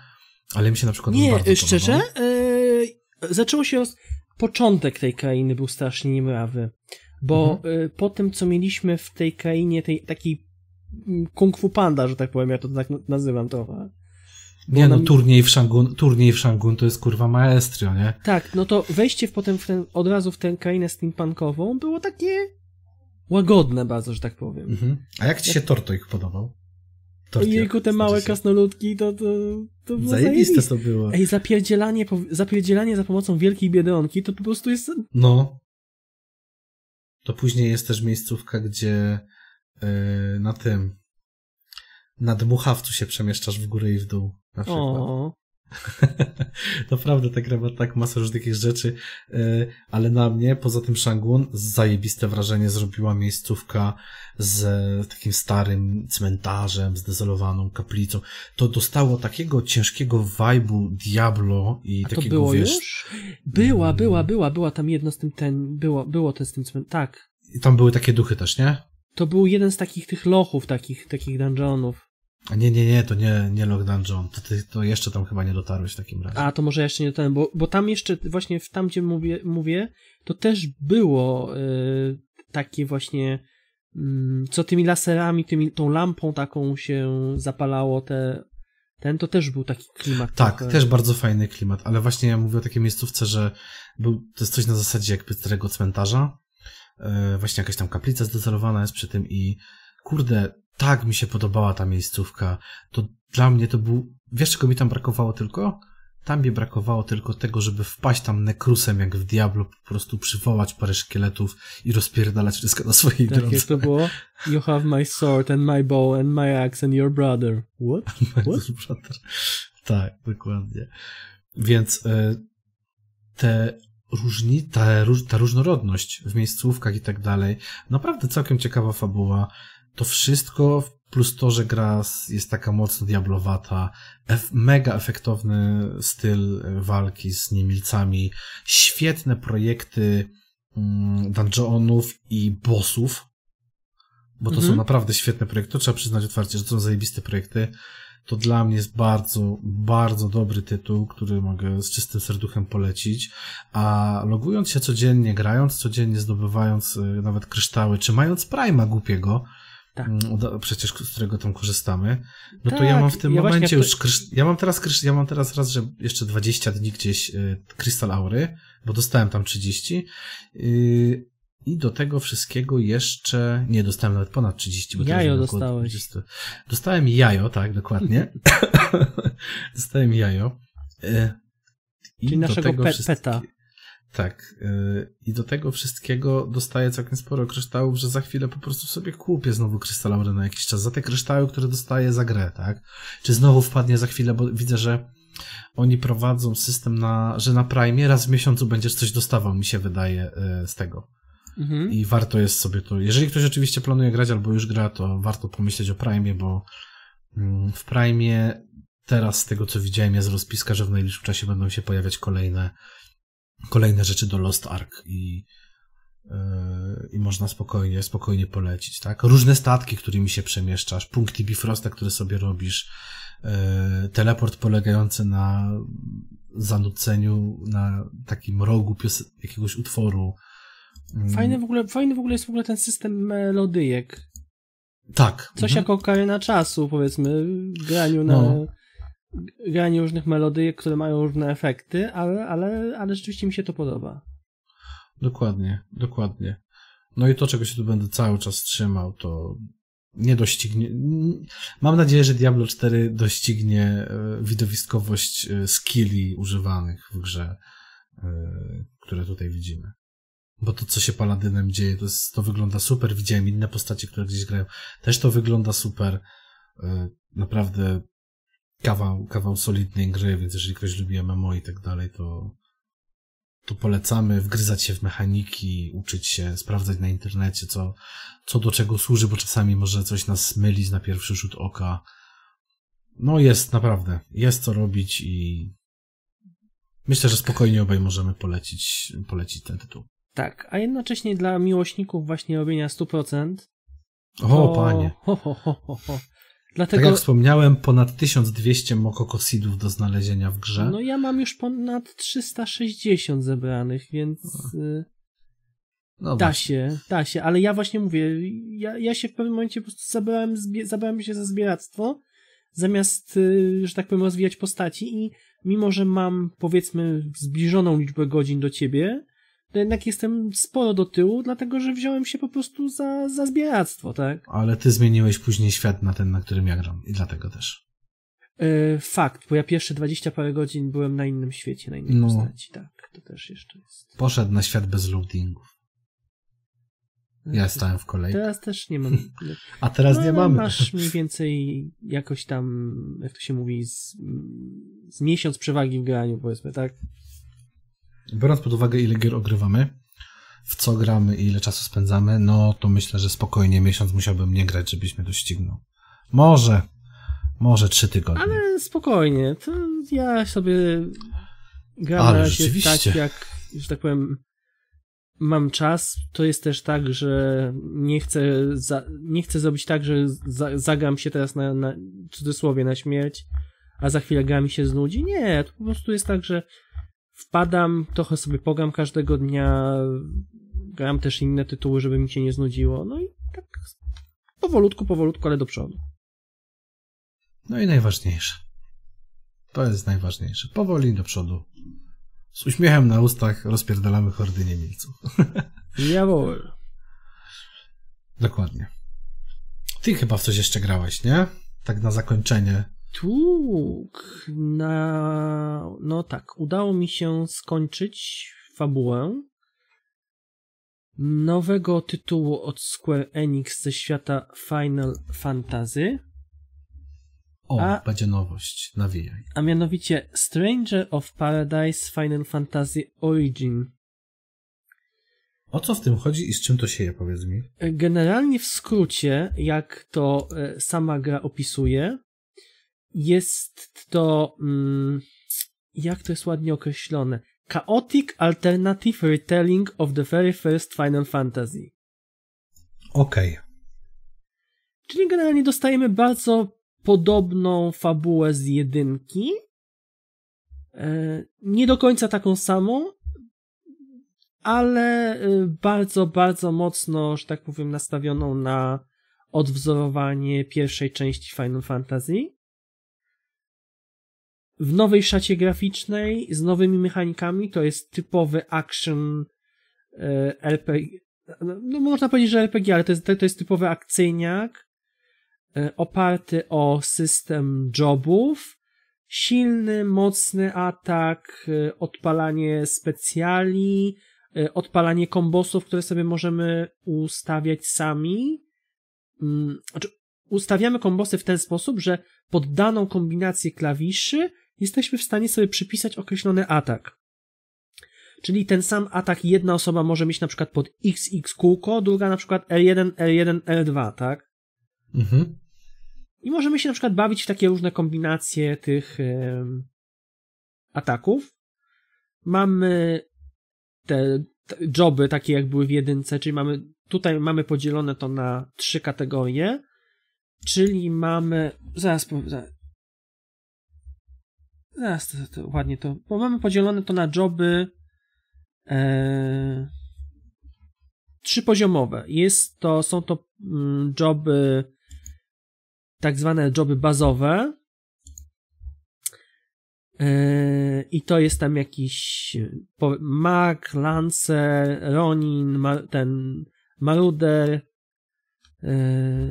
ale mi się na przykład nie bardzo szczerze, y, zaczęło się od... Początek tej krainy był strasznie niemrawy, bo mhm. Y, po tym, co mieliśmy w tej krainie, tej taki mm, kung fu panda, że tak powiem, ja to tak nazywam trochę, nie, no turniej, w Shangun, turniej w Shangun to jest kurwa maestrio, nie? Tak, no to wejście w potem w ten, od razu w tę krainę steampunkową było takie łagodne bardzo, że tak powiem. Mhm. A jak ci się Torto ich podobał? I Jejku, te małe krasnoludki, to, to, to było zajebiste. zajebiste. to było. Ej, zapierdzielanie, zapierdzielanie za pomocą wielkiej biedronki to po prostu jest... No. To później jest też miejscówka, gdzie yy, na tym na dmuchawcu się przemieszczasz w górę i w dół. Na przykład. O. [laughs] Naprawdę ta gra ma tak masę różnych rzeczy, y, ale na mnie, poza tym Shangun, zajebiste wrażenie zrobiła miejscówka z takim starym cmentarzem, zdezolowaną kaplicą. To dostało takiego ciężkiego vibe'u Diablo i A takiego, to było wiesz... już? Była, mm. była, była, była tam jedno z tym, ten, było, było to z tym cmentarzem, tak. I tam były takie duchy też, nie? To był jeden z takich tych lochów, takich, takich dungeonów. Nie, nie, nie, to nie, nie Lock Dungeon. To, ty, to jeszcze tam chyba nie dotarłeś w takim razie. A, to może jeszcze nie dotarłem, bo, bo tam jeszcze, właśnie w tam, gdzie mówię, mówię to też było y, takie właśnie, y, co tymi laserami, tymi, tą lampą taką się zapalało te, ten, to też był taki klimat. Tak, trochę. też bardzo fajny klimat, ale właśnie ja mówię o takiej miejscówce, że był, to jest coś na zasadzie jakby starego cmentarza, y, właśnie jakaś tam kaplica zdecelowana jest przy tym i kurde, tak mi się podobała ta miejscówka. To dla mnie to był. Wiesz, czego mi tam brakowało tylko? Tam mi brakowało tylko tego, żeby wpaść tam nekrusem jak w Diablo, po prostu przywołać parę szkieletów i rozpierdalać wszystko na swojej tak, drodze. Tak, to było? [laughs] You have my sword and my bow and my axe and your brother. What? [laughs] What? brother. Tak, dokładnie. Więc e, te różni, ta, ta różnorodność w miejscówkach i tak dalej, naprawdę całkiem ciekawa fabuła to wszystko, plus to, że gra jest taka mocno diablowata, mega efektowny styl e, walki z niemilcami, świetne projekty mm, dungeonów i bossów, bo to mhm. są naprawdę świetne projekty, to trzeba przyznać otwarcie, że to są zajebiste projekty, to dla mnie jest bardzo, bardzo dobry tytuł, który mogę z czystym serduchem polecić. A logując się codziennie, grając codziennie, zdobywając e, nawet kryształy, czy mając Prima głupiego, tak. Mm, przecież z którego tam korzystamy. No tak, to ja tak. mam w tym ja momencie już. To... Ja mam teraz ja mam teraz raz, że jeszcze 20 dni gdzieś krystal y, aury, bo dostałem tam 30. Y, I do tego wszystkiego jeszcze. Nie, dostałem nawet ponad 30. Bo jajo dostałeś. 20. Dostałem jajo, tak, dokładnie. [laughs] dostałem jajo. Y, Czyli naszego pe peta. Tak. Y, I do tego wszystkiego dostaję całkiem sporo kryształów, że za chwilę po prostu sobie kupię znowu krystalaurę na jakiś czas. Za te kryształy, które dostaję za grę, tak? Czy znowu wpadnie za chwilę, bo widzę, że oni prowadzą system na, że na Prime raz w miesiącu będziesz coś dostawał, mi się wydaje, y, z tego. Mhm. I warto jest sobie to. Jeżeli ktoś oczywiście planuje grać albo już gra, to warto pomyśleć o Prime, bo mm, w Prime teraz z tego co widziałem jest rozpiska, że w najbliższym czasie będą się pojawiać kolejne kolejne rzeczy do Lost Ark i, yy, i można spokojnie, spokojnie polecić, tak? Różne statki, którymi się przemieszczasz, punkty bifrosta, które sobie robisz, yy, teleport polegający na zanuceniu na takim rogu jakiegoś utworu. Mm. Fajny w ogóle, fajny w ogóle jest w ogóle ten system melodyjek. Tak. Coś mhm. jako na czasu, powiedzmy, graniu na, no granie różnych melodyjek, które mają różne efekty, ale, ale, ale rzeczywiście mi się to podoba. Dokładnie, dokładnie. No i to, czego się tu będę cały czas trzymał, to nie doścignie. Mam nadzieję, że Diablo 4 doścignie e, widowiskowość e, skilli używanych w grze, e, które tutaj widzimy. Bo to, co się paladynem dzieje, to, jest, to wygląda super. Widziałem inne postacie, które gdzieś grają. Też to wygląda super. Naprawdę kawał, kawał solidnej gry, więc jeżeli ktoś lubi MMO i tak dalej, to, to polecamy wgryzać się w mechaniki, uczyć się, sprawdzać na internecie, co, co do czego służy, bo czasami może coś nas mylić na pierwszy rzut oka. No jest, naprawdę, jest co robić i myślę, że spokojnie obaj możemy polecić, polecić ten tytuł. Tak, a jednocześnie dla miłośników właśnie robienia 100%. To... O, panie. Ho, ho, ho, ho, ho. Dlatego... Tak jak wspomniałem, ponad 1200 mokokosidów do znalezienia w grze. No ja mam już ponad 360 zebranych, więc y, no da się, da się, ale ja właśnie mówię, ja, ja się w pewnym momencie po prostu zabrałem, zabrałem się za zbieractwo, zamiast, y, że tak powiem, rozwijać postaci i mimo, że mam powiedzmy zbliżoną liczbę godzin do ciebie, no jednak jestem sporo do tyłu, dlatego że wziąłem się po prostu za, za zbieractwo, tak? Ale ty zmieniłeś później świat na ten, na którym ja gram i dlatego też. Yy, fakt, bo ja pierwsze 20 parę godzin byłem na innym świecie, na innej no. postaci, tak, to też jeszcze jest. Poszedł na świat bez lootingów. Ja e, stałem w kolejce. Teraz też nie mam. [laughs] A teraz no, nie mamy. Masz mniej [laughs] więcej jakoś tam, jak to się mówi, z, z miesiąc przewagi w graniu, powiedzmy, tak? biorąc pod uwagę, ile gier ogrywamy, w co gramy i ile czasu spędzamy, no to myślę, że spokojnie miesiąc musiałbym nie grać, żebyś mnie doścignął. Może, może trzy tygodnie. Ale spokojnie, to ja sobie gram Ale tak, jak, że tak powiem, mam czas. To jest też tak, że nie chcę, za, nie chcę zrobić tak, że za, zagam się teraz na, na, w cudzysłowie na śmierć, a za chwilę gra mi się znudzi. Nie, to po prostu jest tak, że wpadam, trochę sobie pogam każdego dnia, gram też inne tytuły, żeby mi się nie znudziło, no i tak powolutku, powolutku, ale do przodu. No i najważniejsze. To jest najważniejsze. Powoli do przodu. Z uśmiechem na ustach rozpierdalamy hordy niemilców. [laughs] Jawohl. Dokładnie. Ty chyba w coś jeszcze grałaś, nie? Tak na zakończenie tu na. No tak, udało mi się skończyć fabułę nowego tytułu od Square Enix ze świata Final Fantasy. O, a, będzie nowość, nawijaj. A mianowicie Stranger of Paradise Final Fantasy Origin. O co w tym chodzi i z czym to się je, powiedz mi? E, generalnie w skrócie, jak to e, sama gra opisuje, jest to, mm, jak to jest ładnie określone? Chaotic Alternative Retelling of the Very First Final Fantasy. Okej. Okay. Czyli generalnie dostajemy bardzo podobną fabułę z jedynki. E, nie do końca taką samą, ale y, bardzo, bardzo mocno, że tak powiem, nastawioną na odwzorowanie pierwszej części Final Fantasy w nowej szacie graficznej, z nowymi mechanikami, to jest typowy action RPG, e, no, no, no można powiedzieć, że RPG, ale to jest, to jest typowy akcyjniak, e, oparty o system jobów, silny, mocny atak, e, odpalanie specjali, odpalanie kombosów, które sobie możemy ustawiać sami. Mm, znaczy, ustawiamy kombosy w ten sposób, że pod daną kombinację klawiszy jesteśmy w stanie sobie przypisać określony atak. Czyli ten sam atak jedna osoba może mieć na przykład pod XX kółko, druga na przykład L1, L1, L2, tak? Mhm. I możemy się na przykład bawić w takie różne kombinacje tych ataków. Mamy te, joby takie jak były w jedynce, czyli mamy tutaj mamy podzielone to na trzy kategorie, czyli mamy zaraz, powiem, Zaraz no, to, to, ładnie to. Bo mamy podzielone to na joby e, trzypoziomowe. Jest to, są to mm, joby, tak zwane joby bazowe. E, I to jest tam jakiś Mac, Lancer, Ronin, ten Maruder. E,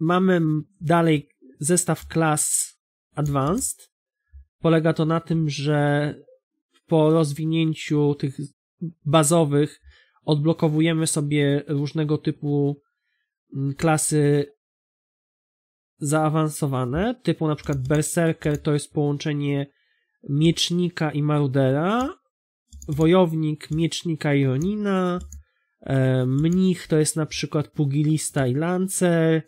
mamy dalej zestaw klas Advanced Polega to na tym, że po rozwinięciu tych bazowych odblokowujemy sobie różnego typu mm, klasy zaawansowane, typu na przykład Berserker to jest połączenie miecznika i marudera, wojownik miecznika i ronina, e, mnich to jest na przykład pugilista i lancer,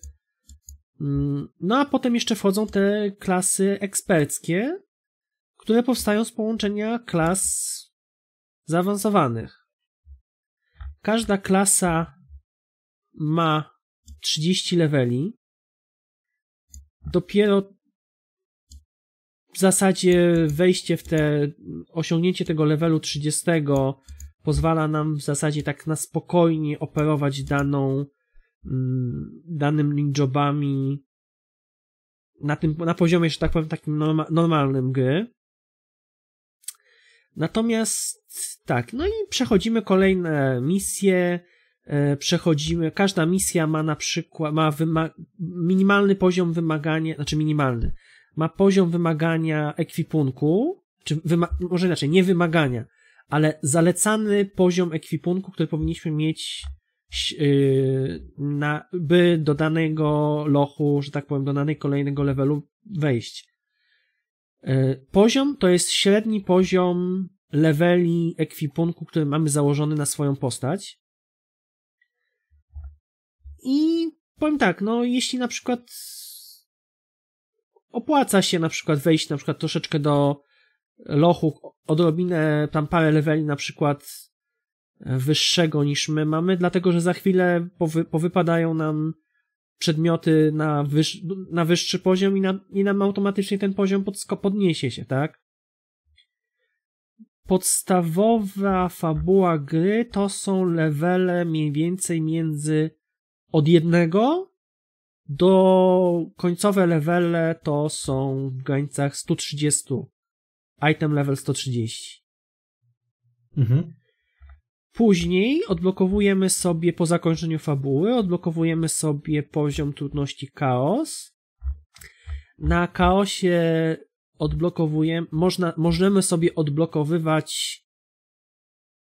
mm, no a potem jeszcze wchodzą te klasy eksperckie, które powstają z połączenia klas zaawansowanych. Każda klasa ma 30 leveli. Dopiero w zasadzie wejście w te, osiągnięcie tego levelu 30 pozwala nam w zasadzie tak na spokojnie operować daną, mm, danym jobami na tym, na poziomie, że tak powiem, takim norma, normalnym gry. Natomiast tak, no i przechodzimy kolejne misje, e, przechodzimy, każda misja ma na przykład, ma wyma- minimalny poziom wymagania, znaczy minimalny, ma poziom wymagania ekwipunku, czy wyma- może inaczej, nie wymagania, ale zalecany poziom ekwipunku, który powinniśmy mieć yy, na, by do danego lochu, że tak powiem, do danej kolejnego levelu wejść. E, poziom to jest średni poziom leveli ekwipunku, który mamy założony na swoją postać. I powiem tak, no jeśli na przykład opłaca się na przykład wejść na przykład troszeczkę do lochu, odrobinę tam parę leveli na przykład wyższego niż my mamy, dlatego że za chwilę powy, powypadają nam przedmioty na, wyż, na wyższy poziom i, na, i nam automatycznie ten poziom podsko, podniesie się, tak? Podstawowa fabuła gry to są levele mniej więcej między od jednego do końcowe levele to są w granicach 130. Item level 130. Mhm. Później odblokowujemy sobie po zakończeniu fabuły, odblokowujemy sobie poziom trudności chaos. Na chaosie odblokowujemy, można, możemy sobie odblokowywać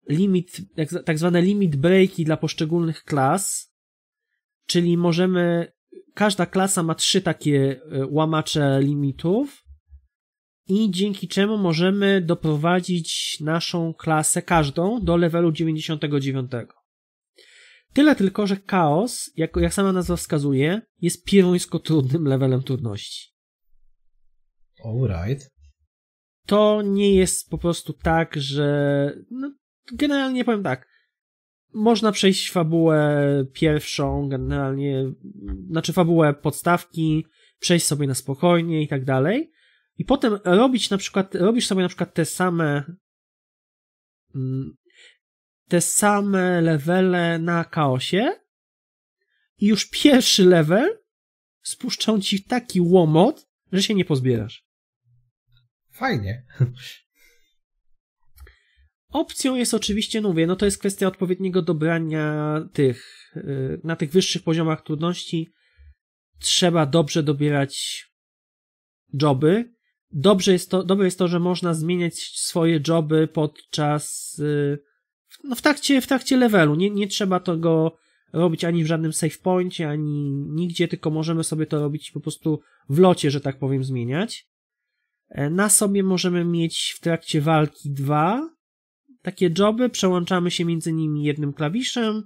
limit, tak zwane limit breaki dla poszczególnych klas, czyli możemy, każda klasa ma trzy takie e, łamacze limitów i dzięki czemu możemy doprowadzić naszą klasę każdą do levelu 99. Tyle tylko, że chaos, jak, jak sama nazwa wskazuje, jest pieruńsko trudnym levelem trudności. Alright. To nie jest po prostu tak, że. No, generalnie powiem tak. Można przejść fabułę pierwszą, generalnie, znaczy fabułę podstawki, przejść sobie na spokojnie i tak dalej. I potem robić na przykład, robisz sobie na przykład te same mm, te same levele na chaosie i już pierwszy level spuszczą ci taki łomot, że się nie pozbierasz. Fajnie. Opcją jest oczywiście, no mówię, no to jest kwestia odpowiedniego dobrania tych, y, na tych wyższych poziomach trudności trzeba dobrze dobierać joby, dobrze jest to, dobre jest to, że można zmieniać swoje joby podczas, y, no w trakcie, w trakcie levelu. Nie, nie trzeba tego robić ani w żadnym save pointie, ani nigdzie, tylko możemy sobie to robić po prostu w locie, że tak powiem, zmieniać. E, na sobie możemy mieć w trakcie walki dwa takie joby, przełączamy się między nimi jednym klawiszem.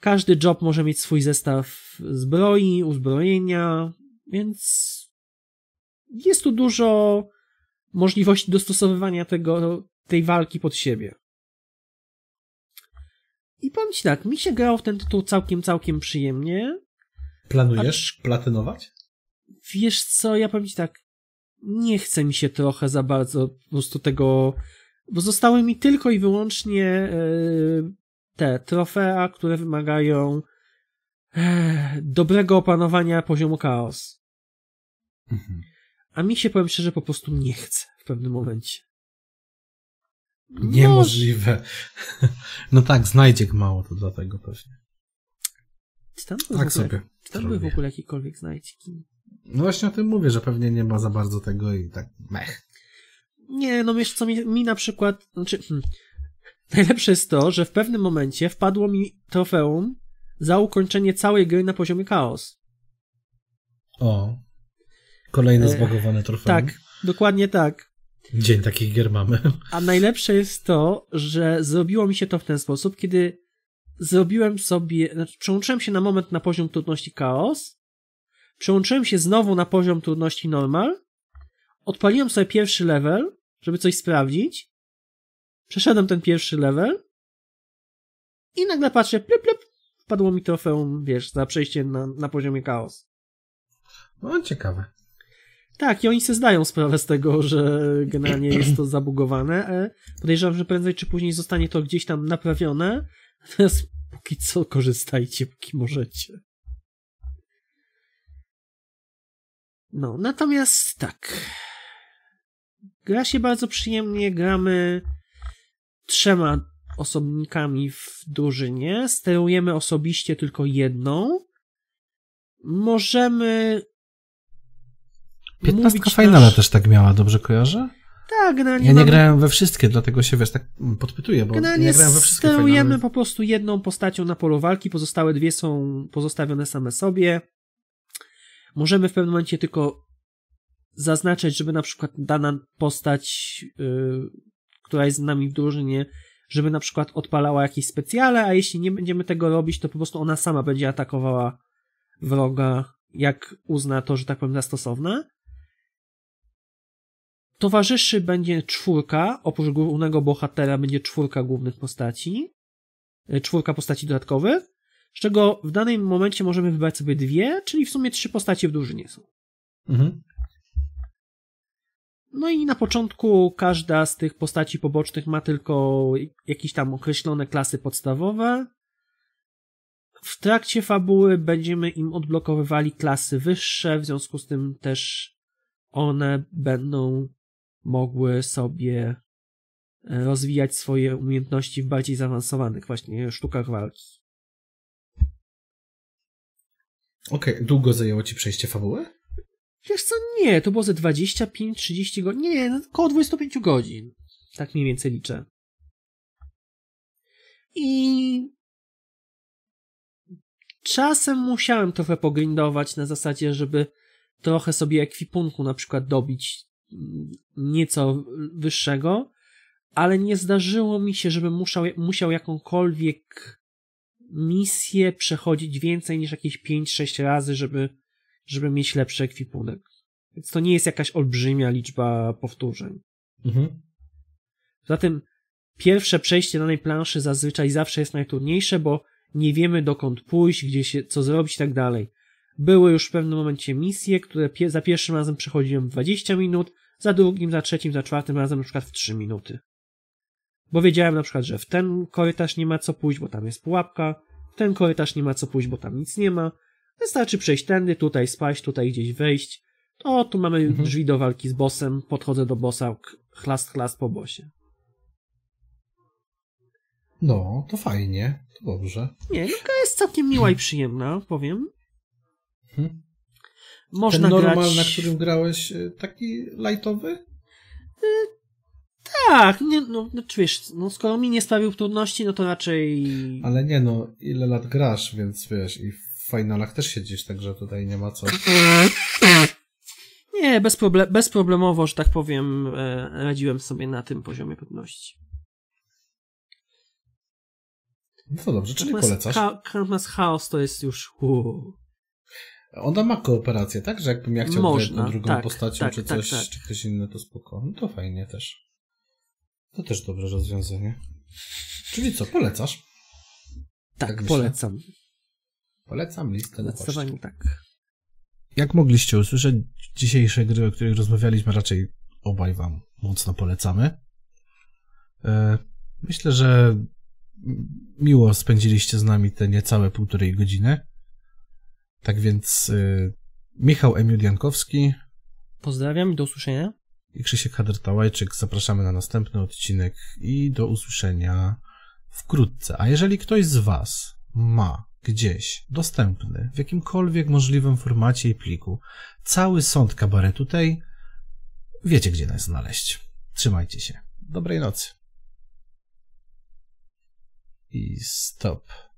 Każdy job może mieć swój zestaw zbroi, uzbrojenia, więc jest tu dużo możliwości dostosowywania tego, tej walki pod siebie. I powiem ci tak, mi się grało w ten tytuł całkiem, całkiem przyjemnie. Planujesz A... platynować? Wiesz co, ja powiem ci tak, nie chce mi się trochę za bardzo po prostu tego, bo zostały mi tylko i wyłącznie e, te trofea, które wymagają e, dobrego opanowania poziomu chaos. Mhm. A mi się, powiem szczerze, po prostu nie chce w pewnym momencie. Niemożliwe. No tak, znajdziek mało, to dlatego pewnie. Czy tam tak sobie. ogóle, czy tam były w ogóle jakiekolwiek znajdziki? No właśnie o tym mówię, że pewnie nie ma za bardzo tego i tak mech. Nie, no wiesz co, mi, mi na przykład, znaczy, hmm, najlepsze jest to, że w pewnym momencie wpadło mi trofeum za ukończenie całej gry na poziomie chaos. O. Kolejne zbogowane trofeum. Tak, dokładnie tak. Dzień takich gier mamy. A najlepsze jest to, że zrobiło mi się to w ten sposób, kiedy zrobiłem sobie, znaczy przełączyłem się na moment na poziom trudności chaos, przełączyłem się znowu na poziom trudności normal, odpaliłem sobie pierwszy level, żeby coś sprawdzić, przeszedłem ten pierwszy level i nagle patrzę, plp plp, wpadło mi trofeum, wiesz, za przejście na, na poziomie chaos. No, ciekawe. Tak, i oni se zdają sprawę z tego, że generalnie jest to zabugowane. E, podejrzewam, że prędzej czy później zostanie to gdzieś tam naprawione. Teraz póki co korzystajcie, póki możecie. No, natomiast tak. Gra się bardzo przyjemnie, gramy trzema osobnikami w drużynie, sterujemy osobiście tylko jedną. Możemy Piętnastka Finala też... też tak miała, dobrze kojarzę? Tak, generalnie. Ja nie mamy... grałem we wszystkie, dlatego się wiesz, tak podpytuję, bo generalnie nie grałem we wszystkie. Sterujemy po prostu jedną postacią na polu walki, pozostałe dwie są pozostawione same sobie. Możemy w pewnym momencie tylko zaznaczać, żeby na przykład dana postać, yy, która jest z nami w drużynie, żeby na przykład odpalała jakieś specjale, a jeśli nie będziemy tego robić, to po prostu ona sama będzie atakowała wroga, jak uzna to, że tak powiem, za stosowne. Towarzyszy będzie czwórka, oprócz głównego bohatera będzie czwórka głównych postaci, e, czwórka postaci dodatkowych, z czego w danym momencie możemy wybrać sobie dwie, czyli w sumie trzy postacie w drużynie są. Mhm. No i na początku każda z tych postaci pobocznych ma tylko jakieś tam określone klasy podstawowe. W trakcie fabuły będziemy im odblokowywali klasy wyższe, w związku z tym też one będą mogły sobie e, rozwijać swoje umiejętności w bardziej zaawansowanych właśnie sztukach walki. Okej, okay, długo zajęło ci przejście fabuły? Wiesz co, nie, to było ze 25-30 godzin, nie, no, około 25 godzin. Tak mniej więcej liczę. I czasem musiałem trochę pogrindować na zasadzie, żeby trochę sobie ekwipunku na przykład dobić nieco wyższego, ale nie zdarzyło mi się, żebym musiał, musiał jakąkolwiek misję przechodzić więcej niż jakieś 5-6 razy, żeby, żeby mieć lepszy ekwipunek. Więc to nie jest jakaś olbrzymia liczba powtórzeń. Mhm. Zatem pierwsze przejście danej planszy zazwyczaj zawsze jest najtrudniejsze, bo nie wiemy dokąd pójść, gdzie się, co zrobić i tak dalej. Były już w pewnym momencie misje, które pie za pierwszym razem przechodziłem 20 minut, za drugim, za trzecim, za czwartym razem na przykład w 3 minuty. Bo wiedziałem na przykład, że w ten korytarz nie ma co pójść, bo tam jest pułapka, w ten korytarz nie ma co pójść, bo tam nic nie ma. Wystarczy przejść tędy, tutaj spaść, tutaj gdzieś wejść. O, tu mamy mhm. drzwi do walki z bossem, podchodzę do bossa, chlast, chlast po bosie. No, to fajnie, to dobrze. Nie, luka no, jest całkiem miła i przyjemna, powiem. Hmm. Można Ten normal, grać... na którym grałeś, y, taki lightowy? Y tak, nie, no, no, czy wiesz, no, skoro mi nie stawił trudności, no to raczej... Ale nie no, ile lat grasz, więc wiesz, i w finalach też siedzisz, także tutaj nie ma co... Nie, bezproble bezproblemowo, że tak powiem, e, radziłem sobie na tym poziomie trudności. No to dobrze, czyli Natomiast polecasz. Natomiast Chaos to jest już... Uu. Ona ma kooperację, tak? Że jakbym ja chciał Można, drugą tak, postacią, tak, czy tak, coś, tak, czy ktoś inny, to spoko. No to fajnie też. To też dobre rozwiązanie. Czyli co, polecasz? Tak, polecam. Polecam listę na tak. Jak mogliście usłyszeć, dzisiejsze gry, o których rozmawialiśmy, raczej obaj wam mocno polecamy. E, myślę, że miło spędziliście z nami te niecałe półtorej godziny. Tak więc y, Michał Emil Jankowski. Pozdrawiam i do usłyszenia. I Krzysiek Hadertałajczyk. Zapraszamy na następny odcinek i do usłyszenia wkrótce. A jeżeli ktoś z Was ma gdzieś dostępny w jakimkolwiek możliwym formacie i pliku cały sąd kabaretu tej, wiecie gdzie nas znaleźć. Trzymajcie się. Dobrej nocy. I stop.